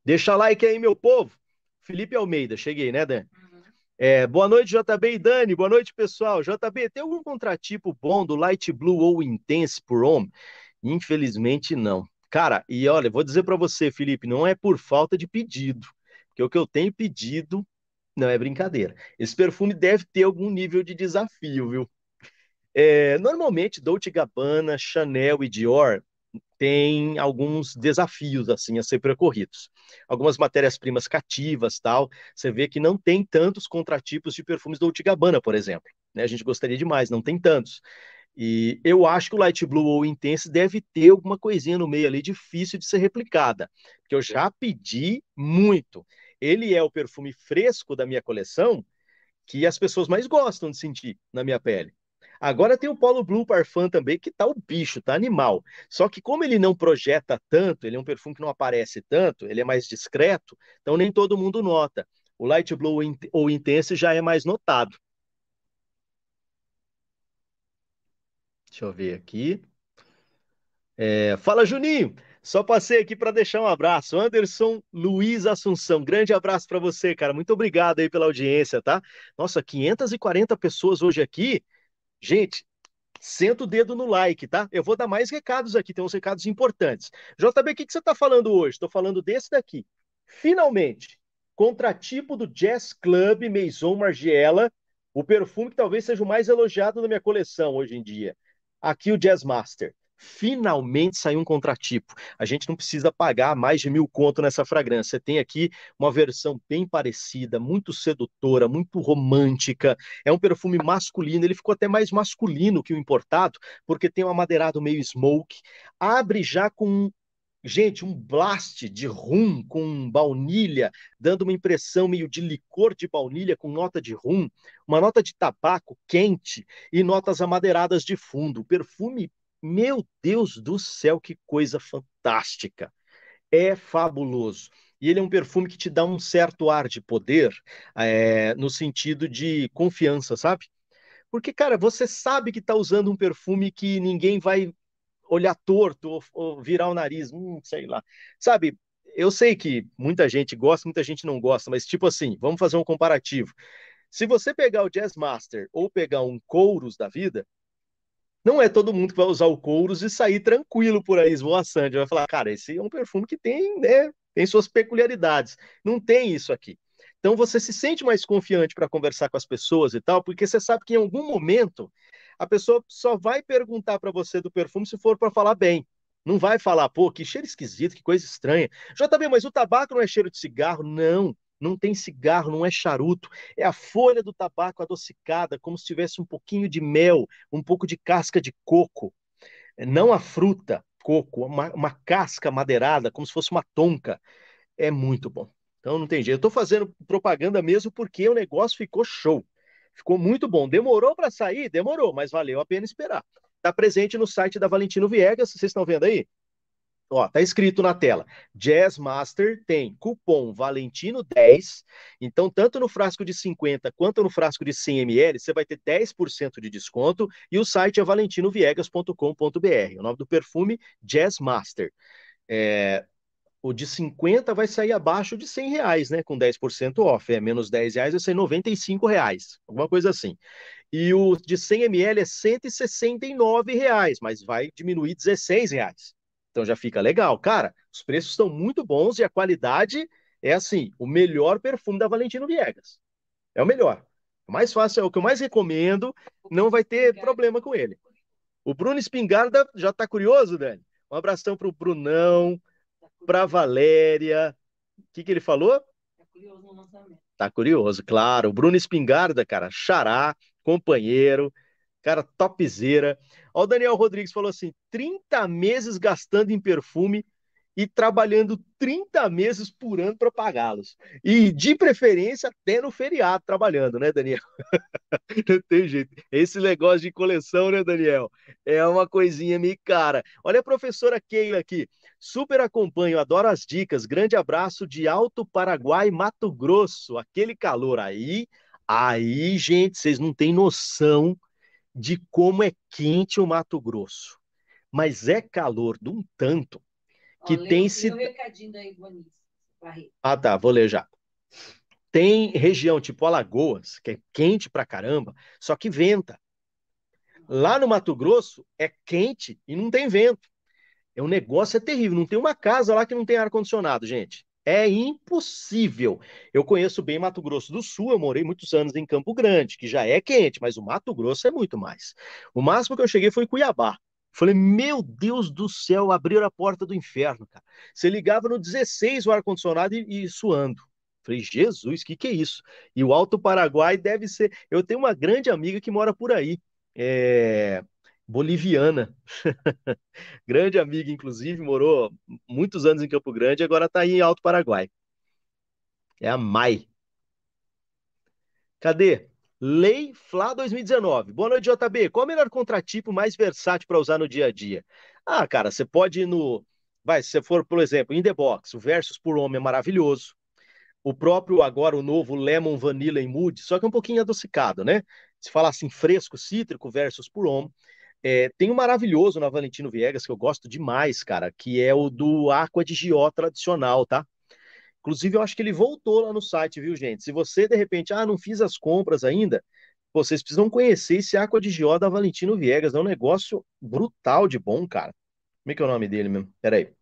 Speaker 1: Deixa like aí, meu povo. Felipe Almeida, cheguei, né, Dan? É, boa noite, JB e Dani. Boa noite, pessoal. JB, tem algum contratipo bom do Light Blue ou Intense por Home? Infelizmente, não. Cara, e olha, vou dizer para você, Felipe, não é por falta de pedido, porque o que eu tenho pedido não é brincadeira. Esse perfume deve ter algum nível de desafio, viu? É, normalmente, Dolce Gabbana, Chanel e Dior tem alguns desafios assim a ser percorridos. Algumas matérias-primas cativas, tal, você vê que não tem tantos contratipos de perfumes do Gabbana, por exemplo. Né? A gente gostaria demais, não tem tantos. E eu acho que o Light Blue ou Intense deve ter alguma coisinha no meio ali difícil de ser replicada, que eu já pedi muito. Ele é o perfume fresco da minha coleção que as pessoas mais gostam de sentir na minha pele. Agora tem o Polo Blue Parfum também, que tá o bicho, tá animal. Só que como ele não projeta tanto, ele é um perfume que não aparece tanto, ele é mais discreto, então nem todo mundo nota. O Light Blue ou Intense já é mais notado. Deixa eu ver aqui. É, fala, Juninho! Só passei aqui para deixar um abraço. Anderson Luiz Assunção, grande abraço para você, cara. Muito obrigado aí pela audiência, tá? Nossa, 540 pessoas hoje aqui. Gente, senta o dedo no like, tá? Eu vou dar mais recados aqui, tem uns recados importantes. JB, o que, que você está falando hoje? Estou falando desse daqui. Finalmente, contratipo do Jazz Club Maison Margiela, o perfume que talvez seja o mais elogiado da minha coleção hoje em dia. Aqui o Jazz Master finalmente saiu um contratipo. A gente não precisa pagar mais de mil conto nessa fragrância. Tem aqui uma versão bem parecida, muito sedutora, muito romântica. É um perfume masculino, ele ficou até mais masculino que o importado, porque tem um amadeirado meio smoke. Abre já com Gente, um blast de rum com baunilha, dando uma impressão meio de licor de baunilha com nota de rum, uma nota de tabaco quente e notas amadeiradas de fundo. O perfume meu Deus do céu, que coisa fantástica! É fabuloso. E ele é um perfume que te dá um certo ar de poder, é, no sentido de confiança, sabe? Porque, cara, você sabe que está usando um perfume que ninguém vai olhar torto ou, ou virar o nariz, hum, sei lá. Sabe, eu sei que muita gente gosta, muita gente não gosta, mas tipo assim, vamos fazer um comparativo. Se você pegar o Jazz Master ou pegar um Couros da vida, não é todo mundo que vai usar o Couros e sair tranquilo por aí, esvoaçante. Vai falar, cara, esse é um perfume que tem, né, tem suas peculiaridades. Não tem isso aqui. Então você se sente mais confiante para conversar com as pessoas e tal, porque você sabe que em algum momento a pessoa só vai perguntar para você do perfume se for para falar bem. Não vai falar, pô, que cheiro esquisito, que coisa estranha. JB, mas o tabaco não é cheiro de cigarro? Não não tem cigarro, não é charuto, é a folha do tabaco adocicada, como se tivesse um pouquinho de mel, um pouco de casca de coco. É, não a fruta, coco, uma, uma casca madeirada, como se fosse uma tonca. É muito bom. Então não tem jeito. Eu estou fazendo propaganda mesmo porque o negócio ficou show. Ficou muito bom. Demorou para sair? Demorou, mas valeu a pena esperar. Está presente no site da Valentino Viegas, vocês estão vendo aí? Ó, tá escrito na tela. Jazz Master tem cupom Valentino 10. Então, tanto no frasco de 50 quanto no frasco de 100 ml, você vai ter 10% de desconto e o site é valentinoviegas.com.br. O nome do perfume Jazz Master. É, o de 50 vai sair abaixo de 100 reais, né? Com 10% off. É menos 10 reais, vai ser 95 reais. Alguma coisa assim. E o de 100 ml é 169 reais, mas vai diminuir 16 reais. Então já fica legal. Cara, os preços estão muito bons e a qualidade é assim, o melhor perfume da Valentino Viegas. É o melhor. O mais fácil, é o que eu mais recomendo, não vai ter problema com ele. O Bruno Espingarda já tá curioso, Dani? Um abração pro Brunão, tá pra Valéria. O que, que ele falou? Tá curioso Tá curioso, claro. O Bruno Espingarda, cara, xará, companheiro, cara topzeira. Ó, o Daniel Rodrigues falou assim: 30 meses gastando em perfume e trabalhando 30 meses por ano para pagá-los. E de preferência até no feriado trabalhando, né, Daniel? <laughs> Não tem jeito. Esse negócio de coleção, né, Daniel? É uma coisinha meio cara. Olha a professora Keila aqui. Super acompanho, adoro as dicas. Grande abraço de Alto Paraguai, Mato Grosso. Aquele calor aí. Aí, gente, vocês não têm noção de como é quente o Mato Grosso. Mas é calor de um tanto que Ó, tem se. Ah, tá, vou ler já. Tem região tipo Alagoas, que é quente pra caramba, só que venta. Lá no Mato Grosso é quente e não tem vento. É um negócio é terrível. Não tem uma casa lá que não tem ar-condicionado, gente. É impossível. Eu conheço bem Mato Grosso do Sul, eu morei muitos anos em Campo Grande, que já é quente, mas o Mato Grosso é muito mais. O máximo que eu cheguei foi Cuiabá. Falei, meu Deus do céu, abriram a porta do inferno, cara. Você ligava no 16 o ar-condicionado e, e, suando. Falei, Jesus, que que é isso? E o Alto Paraguai deve ser. Eu tenho uma grande amiga que mora por aí. É boliviana, <laughs> grande amiga, inclusive, morou muitos anos em Campo Grande e agora está aí em Alto Paraguai. É a MAI. Cadê? Lei Flá 2019. Boa noite, JB. Qual o melhor contratipo mais versátil para usar no dia a dia? Ah, cara, você pode ir no. Vai, se você for, por exemplo, in the box, o Versus por Homem é maravilhoso. O próprio, agora, o novo Lemon Vanilla em Mood, só que é um pouquinho adocicado, né? Se falar assim, fresco, cítrico versus por homem. É, tem um maravilhoso na Valentino Viegas que eu gosto demais, cara, que é o do Aqua de Gió tradicional, tá? Inclusive, eu acho que ele voltou lá no site, viu, gente? Se você, de repente, ah, não fiz as compras ainda, vocês precisam conhecer esse Aqua de Gió da Valentino Viegas. É um negócio brutal de bom, cara. Como é que é o nome dele mesmo? Peraí.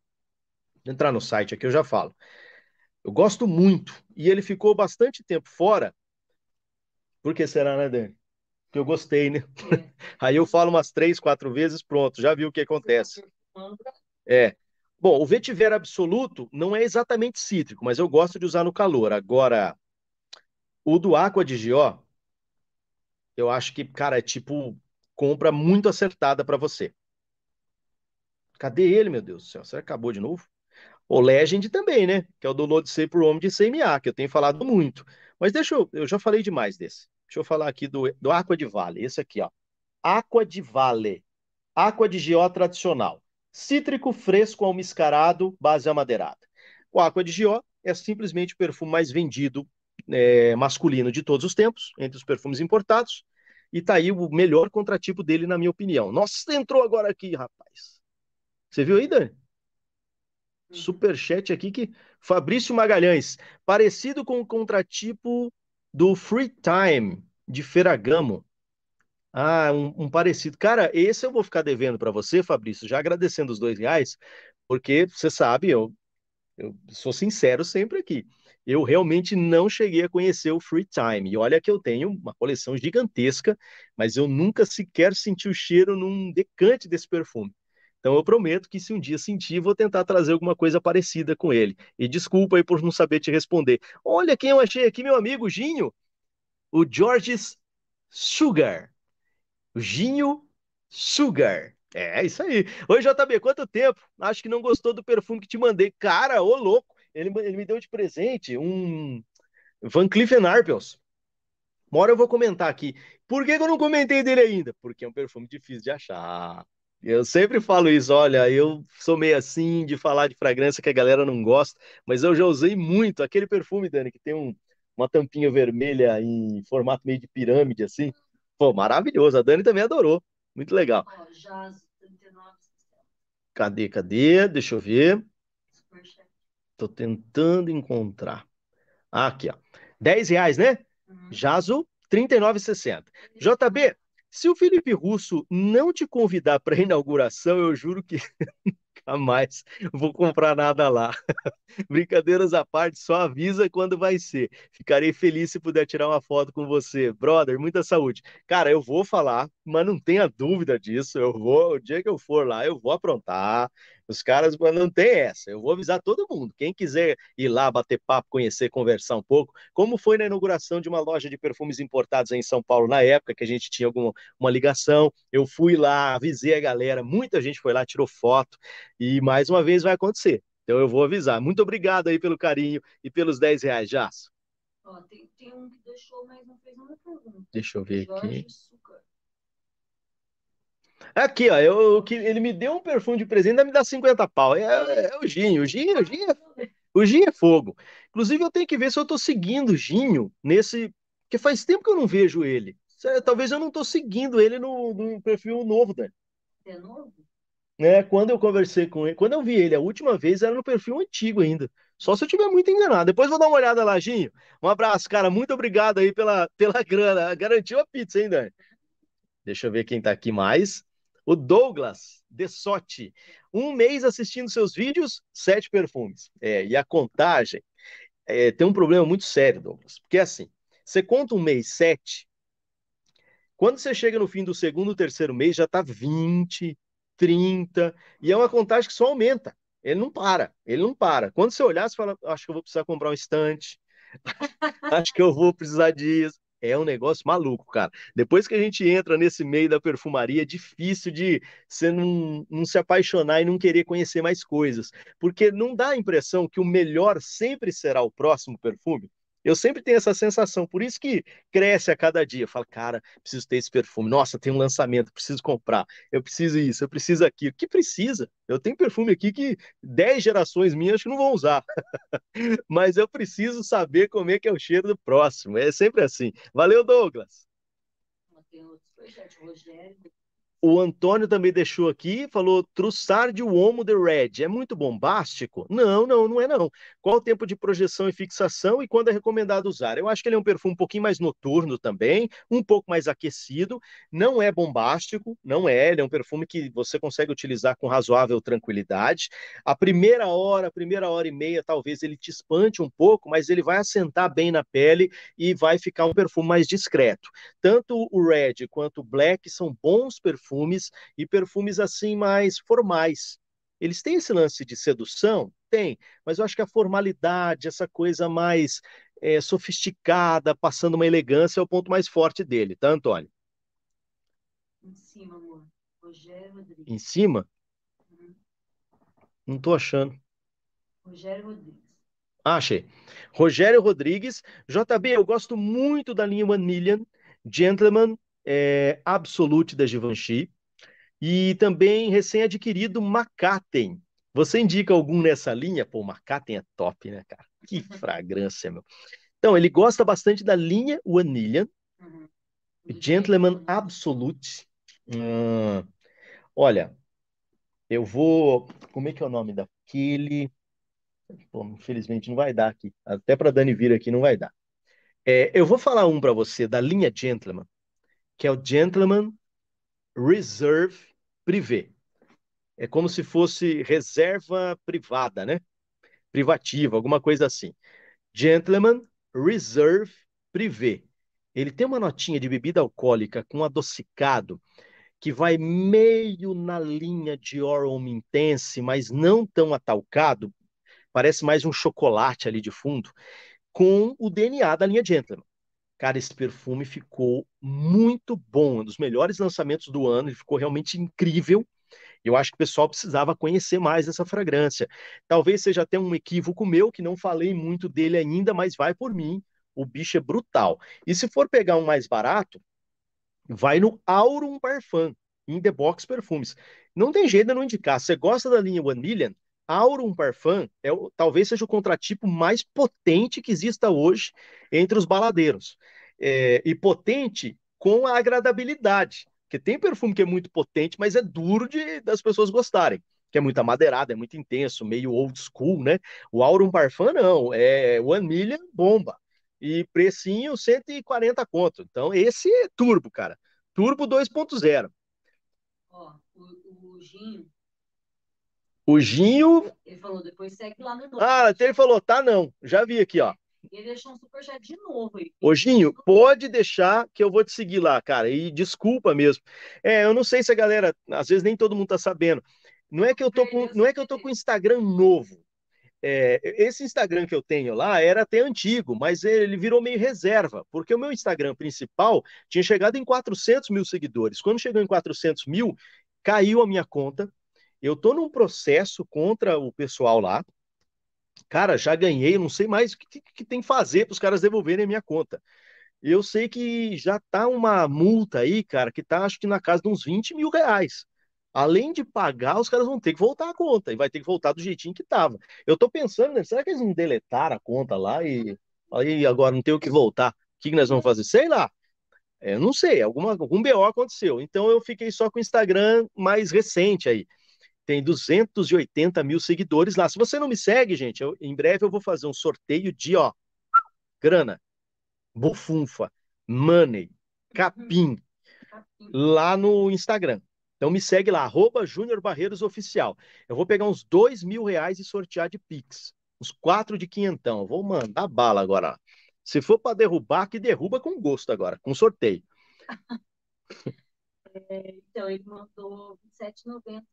Speaker 1: Vou entrar no site aqui, eu já falo. Eu gosto muito. E ele ficou bastante tempo fora. Por que será, né, Dani? que eu gostei, né? É. <laughs> Aí eu falo umas três, quatro vezes, pronto, já viu o que acontece. É. Bom, o vetiver absoluto não é exatamente cítrico, mas eu gosto de usar no calor. Agora, o do Aqua de Gió, eu acho que, cara, é tipo compra muito acertada para você. Cadê ele, meu Deus do céu? Será que acabou de novo? O Legend também, né? Que é o do Lodicei por Homem de CMA, que eu tenho falado muito. Mas deixa eu... Eu já falei demais desse. Deixa eu falar aqui do, do Aqua de Vale, esse aqui, ó. Aqua de Vale, Aqua de Gió tradicional, cítrico fresco almiscarado, base amadeirada. O Aqua de Gió é simplesmente o perfume mais vendido é, masculino de todos os tempos, entre os perfumes importados, e tá aí o melhor contratipo dele, na minha opinião. Nossa, entrou agora aqui, rapaz. Você viu aí, Dani? Uhum. Superchat aqui que Fabrício Magalhães, parecido com o contratipo do Free Time de Ferragamo. Ah, um, um parecido. Cara, esse eu vou ficar devendo para você, Fabrício, já agradecendo os dois reais, porque você sabe, eu, eu sou sincero sempre aqui. Eu realmente não cheguei a conhecer o Free Time. E olha que eu tenho uma coleção gigantesca, mas eu nunca sequer senti o cheiro num decante desse perfume. Então eu prometo que se um dia sentir, vou tentar trazer alguma coisa parecida com ele. E desculpa aí por não saber te responder. Olha quem eu achei aqui, meu amigo Ginho. O Georges Sugar. O Ginho Sugar. É, é isso aí. Oi, JB, quanto tempo? Acho que não gostou do perfume que te mandei. Cara, ô louco. Ele, ele me deu de presente um Van Cleef Arpels. Uma hora eu vou comentar aqui. Por que, que eu não comentei dele ainda? Porque é um perfume difícil de achar. Eu sempre falo isso, olha, eu sou meio assim de falar de fragrância que a galera não gosta, mas eu já usei muito aquele perfume, Dani, que tem um, uma tampinha vermelha em formato meio de pirâmide, assim. Pô, maravilhoso. A Dani também adorou. Muito legal. Ó, Cadê, cadê? Deixa eu ver. Tô tentando encontrar. Ah, aqui, ó. 10 reais, né? Uhum. Jazo 39,60. JB, se o Felipe Russo não te convidar para a <laughs> inauguração, eu juro que nunca mais vou comprar nada lá. <laughs> Brincadeiras à parte, só avisa quando vai ser. Ficarei feliz se puder tirar uma foto com você. Brother, muita saúde. Cara, eu vou falar, mas não tenha dúvida disso. Eu vou, o dia que eu for lá, eu vou aprontar. Os caras não tem essa. Eu vou avisar todo mundo. Quem quiser ir lá bater papo, conhecer, conversar um pouco, como foi na inauguração de uma loja de perfumes importados em São Paulo na época, que a gente tinha alguma uma ligação. Eu fui lá, avisei a galera, muita gente foi lá, tirou foto. E mais uma vez vai acontecer. Então eu vou avisar. Muito obrigado aí pelo carinho e pelos 10 reais, Jasso. Ó, tem, tem, um que deixou, mas não fez pergunta. Deixa eu ver Jorge aqui. Suca. Aqui, ó, eu, eu, que, ele me deu um perfume de presente, ainda me dá 50 pau. É, é, é o Ginho, o Ginho, o Ginho, é, o Ginho é fogo. Inclusive, eu tenho que ver se eu tô seguindo o Ginho nesse. Porque faz tempo que eu não vejo ele. Talvez eu não tô seguindo ele no, no perfil novo, Dani. Né? É novo? né? Quando eu conversei com ele, quando eu vi ele a última vez, era no perfil antigo ainda. Só se eu tiver muito enganado. Depois vou dar uma olhada lá, Ginho. Um abraço, cara. Muito obrigado aí pela, pela <laughs> grana. Garantiu a pizza, hein, Dani? Deixa eu ver quem tá aqui mais. O Douglas Desotti. Um mês assistindo seus vídeos, sete perfumes. É, e a contagem é, tem um problema muito sério, Douglas. Porque é assim, você conta um mês, sete. Quando você chega no fim do segundo, terceiro mês, já tá 20, 30, e é uma contagem que só aumenta. Ele não para, ele não para. Quando você olhar, você fala, acho que eu vou precisar comprar um estante, <laughs> acho que eu vou precisar disso. É um negócio maluco, cara. Depois que a gente entra nesse meio da perfumaria, é difícil de você não, não se apaixonar e não querer conhecer mais coisas. Porque não dá a impressão que o melhor sempre será o próximo perfume. Eu sempre tenho essa sensação, por isso que cresce a cada dia. Falo, cara, preciso ter esse perfume. Nossa, tem um lançamento, preciso comprar. Eu preciso isso, eu preciso aquilo. Que precisa? Eu tenho perfume aqui que 10 gerações minhas acho que não vão usar. <laughs> Mas eu preciso saber como é que é o cheiro do próximo. É sempre assim. Valeu, Douglas. Tem é, Rogério, o Antônio também deixou aqui, falou Trussard o Homo the Red. É muito bombástico? Não, não, não é não. Qual o tempo de projeção e fixação e quando é recomendado usar? Eu acho que ele é um perfume um pouquinho mais noturno também, um pouco mais aquecido. Não é bombástico, não é. Ele é um perfume que você consegue utilizar com razoável tranquilidade. A primeira hora, a primeira hora e meia, talvez ele te espante um pouco, mas ele vai assentar bem na pele e vai ficar um perfume mais discreto. Tanto o Red quanto o Black são bons perfumes perfumes e perfumes assim mais formais. Eles têm esse lance de sedução? Tem, mas eu acho que a formalidade, essa coisa mais é, sofisticada, passando uma elegância, é o ponto mais forte dele, tá, Antônio? Em cima, amor. Rogério Rodrigues. Em cima? Uhum. Não estou achando. Rogério Rodrigues. Ah, achei. Rogério Rodrigues. JB, eu gosto muito da linha One Million, Gentleman é, Absolute da Givenchy e também recém-adquirido Macaten. Você indica algum nessa linha? Pô, Macaten é top, né, cara? Que uhum. fragrância, meu. Então, ele gosta bastante da linha Vanilla, uhum. Uhum. Gentleman Absolute. Hum, olha, eu vou. Como é que é o nome daquele? Pô, infelizmente não vai dar aqui. Até para Dani vir aqui não vai dar. É, eu vou falar um para você da linha Gentleman, que é o Gentleman Reserve Privé. É como se fosse reserva privada, né? Privativa, alguma coisa assim. Gentleman Reserve Privé. Ele tem uma notinha de bebida alcoólica com adocicado que vai meio na linha de Orwell Intense, mas não tão atalcado, parece mais um chocolate ali de fundo, com o DNA da linha Gentleman. Cara, esse perfume ficou muito bom, é um dos melhores lançamentos do ano, ele ficou realmente incrível. Eu acho que o pessoal precisava conhecer mais dessa fragrância. Talvez seja até um equívoco meu, que não falei muito dele ainda, mas vai por mim. O bicho é brutal. E se for pegar um mais barato, vai no Aurum Parfum, In The Box Perfumes. Não tem jeito de não indicar. Você gosta da linha One Million? Aurum Parfum é o, talvez seja o contratipo mais potente que exista hoje entre os baladeiros. É, e potente com a agradabilidade, porque tem perfume que é muito potente, mas é duro de, das pessoas gostarem que é muito amadeirado, é muito intenso, meio old school, né? O Aurum Parfum não, é One Million bomba. E precinho 140 conto. Então esse é turbo, cara. Turbo 2.0. Ó, o, o o Ginho. Ele falou, depois segue lá no. Ah, até ele falou, tá não. Já vi aqui, ó. Ele deixou um superchat de novo. Ô, Ginho, pode deixar que eu vou te seguir lá, cara. E desculpa mesmo. É, eu não sei se a galera, às vezes nem todo mundo tá sabendo. Não é que eu tô com, não é que eu tô com Instagram novo. É, esse Instagram que eu tenho lá era até antigo, mas ele virou meio reserva, porque o meu Instagram principal tinha chegado em 400 mil seguidores. Quando chegou em 400 mil, caiu a minha conta, eu tô num processo contra o pessoal lá. Cara, já ganhei, não sei mais o que, que tem que fazer para os caras devolverem a minha conta. Eu sei que já tá uma multa aí, cara, que tá acho que na casa de uns 20 mil reais. Além de pagar, os caras vão ter que voltar a conta e vai ter que voltar do jeitinho que tava. Eu tô pensando, né, será que eles não deletaram a conta lá e aí agora não tem o que voltar? O que, nós vamos fazer? Sei lá. eu é, não sei, alguma, algum BO aconteceu. Então eu fiquei só com o Instagram mais recente aí tem 280 mil seguidores lá. Se você não me segue, gente, eu, em breve eu vou fazer um sorteio de, ó, grana, bufunfa, money, capim, lá no Instagram. Então me segue lá, arroba Júnior Barreiros Oficial. Eu vou pegar uns dois mil reais e sortear de Pix. Uns quatro de quinhentão. vou mandar bala agora. Se for para derrubar, que derruba com gosto agora, com sorteio. <laughs> É, então, ele mandou 27,90,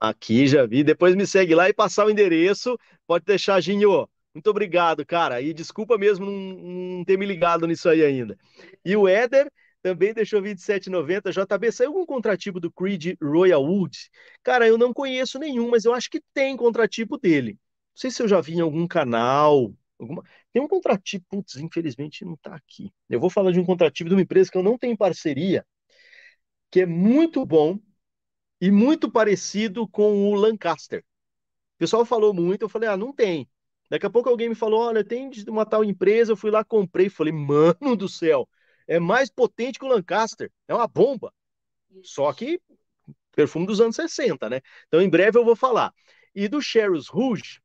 Speaker 1: Aqui já vi. Depois me segue lá e passar o endereço. Pode deixar, Ginho. Muito obrigado, cara. E desculpa mesmo não, não ter me ligado nisso aí ainda. E o Éder também deixou 27,90. JB, saiu algum contratipo do Creed Royal Wood? Cara, eu não conheço nenhum, mas eu acho que tem contratipo dele. Não sei se eu já vi em algum canal. Alguma... Tem um contratipo, putz, infelizmente não tá aqui. Eu vou falar de um contratipo de uma empresa que eu não tenho parceria, que é muito bom, e muito parecido com o Lancaster. O pessoal falou muito, eu falei, ah, não tem. Daqui a pouco alguém me falou, olha, tem de uma tal empresa, eu fui lá, comprei, falei, mano do céu, é mais potente que o Lancaster, é uma bomba. Só que perfume dos anos 60, né? Então em breve eu vou falar. E do Sherry's Rouge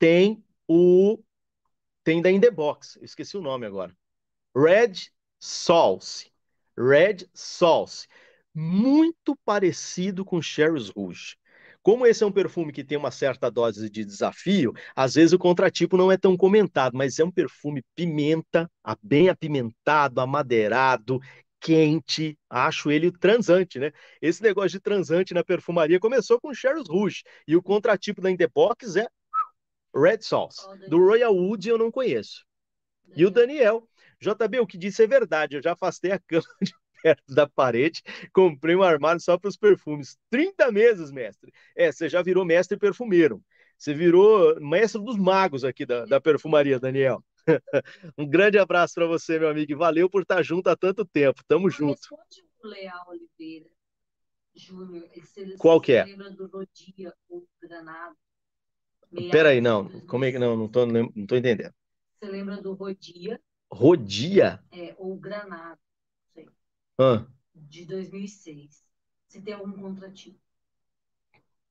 Speaker 1: tem o tem da In The Box, esqueci o nome agora. Red Sauce. Red Sauce muito parecido com Sherry's Rouge. Como esse é um perfume que tem uma certa dose de desafio, às vezes o contratipo não é tão comentado, mas é um perfume pimenta, bem apimentado, amadeirado, quente, acho ele transante, né? Esse negócio de transante na perfumaria começou com Sherry's Rouge, e o contratipo da Indepox é Red Sauce. Do Royal Wood eu não conheço. E o Daniel, JB, o que disse é verdade, eu já afastei a <laughs> cama de perto da parede, comprei um armário só para os perfumes. 30 meses, mestre. É, você já virou mestre perfumeiro. Você virou mestre dos magos aqui da, da perfumaria, Daniel. <laughs> um grande abraço para você, meu amigo. valeu por estar junto há tanto tempo. Tamo junto. Leal Oliveira Júnior. Qual que é? Lembra do Granado? Peraí, não. Como é que não? Não tô, não tô entendendo. Você lembra do Rodia? Rodia? É, ou Granado. Ah, de 2006. Se tem algum contra ti.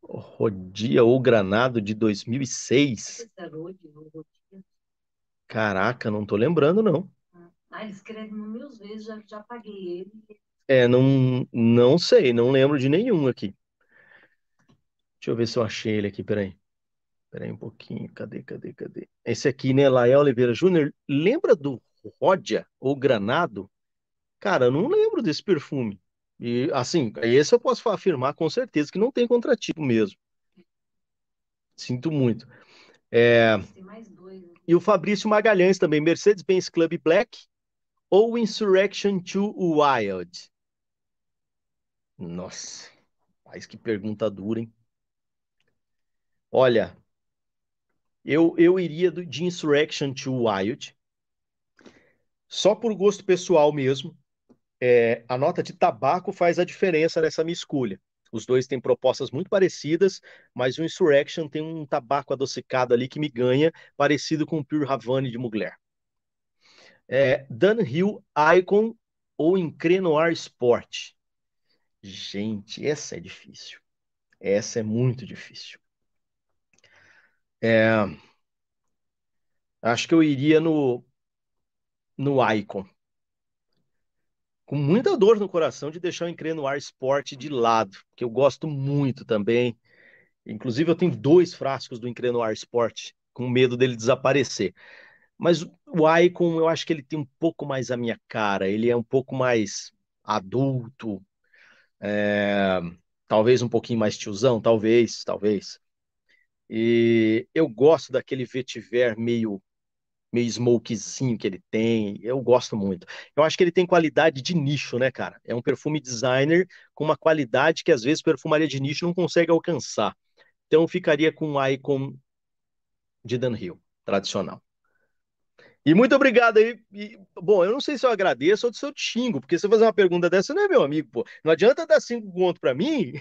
Speaker 1: Rodia ou Granado de 2006? Tá Caraca, não tô lembrando, não. Ah, escreve mil vezes, já, já paguei ele. É, não, não sei, não lembro de nenhum aqui. Deixa eu ver se eu achei ele aqui, peraí. Peraí um pouquinho, cadê, cadê, cadê? Esse aqui, né, Lael Oliveira Júnior, lembra do Rodia ou Granado? Cara, eu não lembro desse perfume. E assim, esse eu posso afirmar com certeza que não tem contratipo mesmo. Sinto muito. É... Né? E o Fabrício Magalhães também, Mercedes-Benz Club Black ou Insurrection to Wild? Nossa, mas que pergunta dura, hein? Olha, eu, eu iria de Insurrection to Wild, só por gosto pessoal mesmo, é, a nota de tabaco faz a diferença nessa escolha. Os dois têm propostas muito parecidas, mas o Insurrection tem um tabaco adocicado ali que me ganha, parecido com o Pure Havane de Mugler. É, Dunhill Icon ou Encrenoir Sport. Gente, essa é difícil. Essa é muito difícil. É... Acho que eu iria no no Icon com muita dor no coração de deixar o Encreio no Ar de lado, que eu gosto muito também. Inclusive, eu tenho dois frascos do Encreio no Ar com medo dele desaparecer. Mas o Icon, eu acho que ele tem um pouco mais a minha cara, ele é um pouco mais adulto, é... talvez um pouquinho mais tiozão, talvez, talvez. E eu gosto daquele vetiver meio meio smokezinho que ele tem. Eu gosto muito. Eu acho que ele tem qualidade de nicho, né, cara? É um perfume designer com uma qualidade que às vezes perfumaria de nicho não consegue alcançar. Então ficaria com o um Icon de Dan Hill, tradicional. E muito obrigado aí. bom, eu não sei se eu agradeço ou se eu te xingo, porque se eu fazer uma pergunta dessa, não é meu amigo, pô. Não adianta dar cinco conto para mim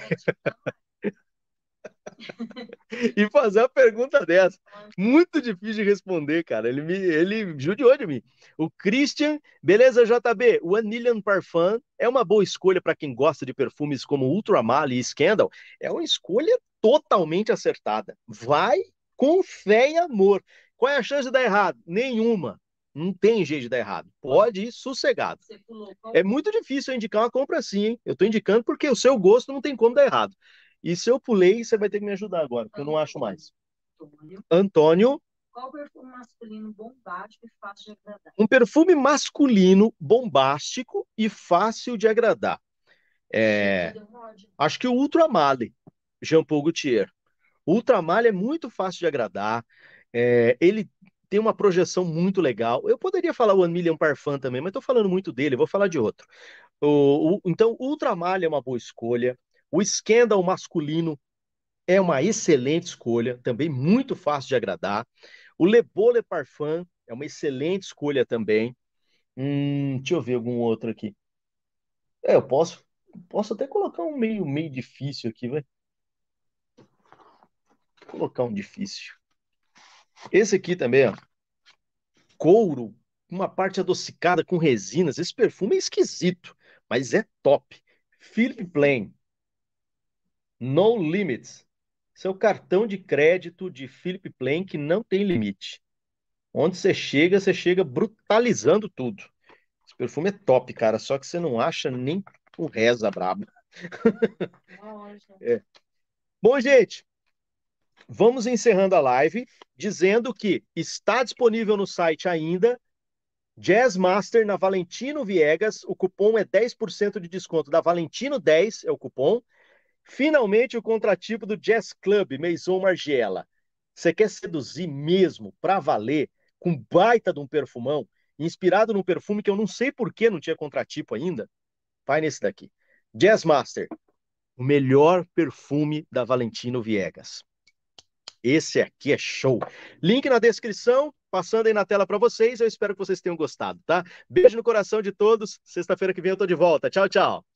Speaker 1: <laughs> e fazer uma pergunta dessa. Muito difícil de responder, cara. Ele me ele judiou de mim. O Christian, beleza, JB? O Anilian Parfum é uma boa escolha para quem gosta de perfumes como Ultramale e Scandal. É uma escolha totalmente acertada. Vai com fé e amor. Qual é a chance de dar errado? Nenhuma. Não tem jeito de dar errado. Pode ir sossegado. É muito difícil indicar uma compra assim, hein? Eu estou indicando porque o seu gosto não tem como dar errado. E se eu pulei, você vai ter que me ajudar agora, porque eu não acho mais. Antônio. Qual perfume masculino bombástico e fácil de agradar? Um perfume masculino bombástico e fácil de agradar. É... acho que o Ultramale, Jean Paul Gaultier. O Ultramale é muito fácil de agradar. É... ele tem uma projeção muito legal. Eu poderia falar o One Million Parfum também, mas estou falando muito dele, vou falar de outro. O, o, então, é uma boa escolha. O Scandal masculino é uma excelente escolha, também muito fácil de agradar. O Le Beau Le Parfum é uma excelente escolha também. Hum, deixa eu ver algum outro aqui. É, eu posso, posso até colocar um meio, meio difícil aqui, vai. Vou colocar um difícil. Esse aqui também, ó. Couro, uma parte adocicada com resinas. Esse perfume é esquisito, mas é top. Philip Plain, no Limits, seu cartão de crédito de Philip Plank que não tem limite. Onde você chega, você chega brutalizando tudo. Esse perfume é top, cara, só que você não acha nem o reza brabo. é. Bom, gente, vamos encerrando a live dizendo que está disponível no site ainda Jazz Master na Valentino Viegas. O cupom é 10% de desconto da Valentino 10 é o cupom. Finalmente, o contratipo do Jazz Club, Maison Margiela. Você quer seduzir mesmo, pra valer, com baita de um perfumão, inspirado num perfume que eu não sei por que não tinha contratipo ainda? Vai nesse daqui. Jazz Master, o melhor perfume da Valentino Viegas. Esse aqui é show. Link na descrição, passando aí na tela para vocês. Eu espero que vocês tenham gostado, tá? Beijo no coração de todos. Sexta-feira que vem eu tô de volta. Tchau, tchau.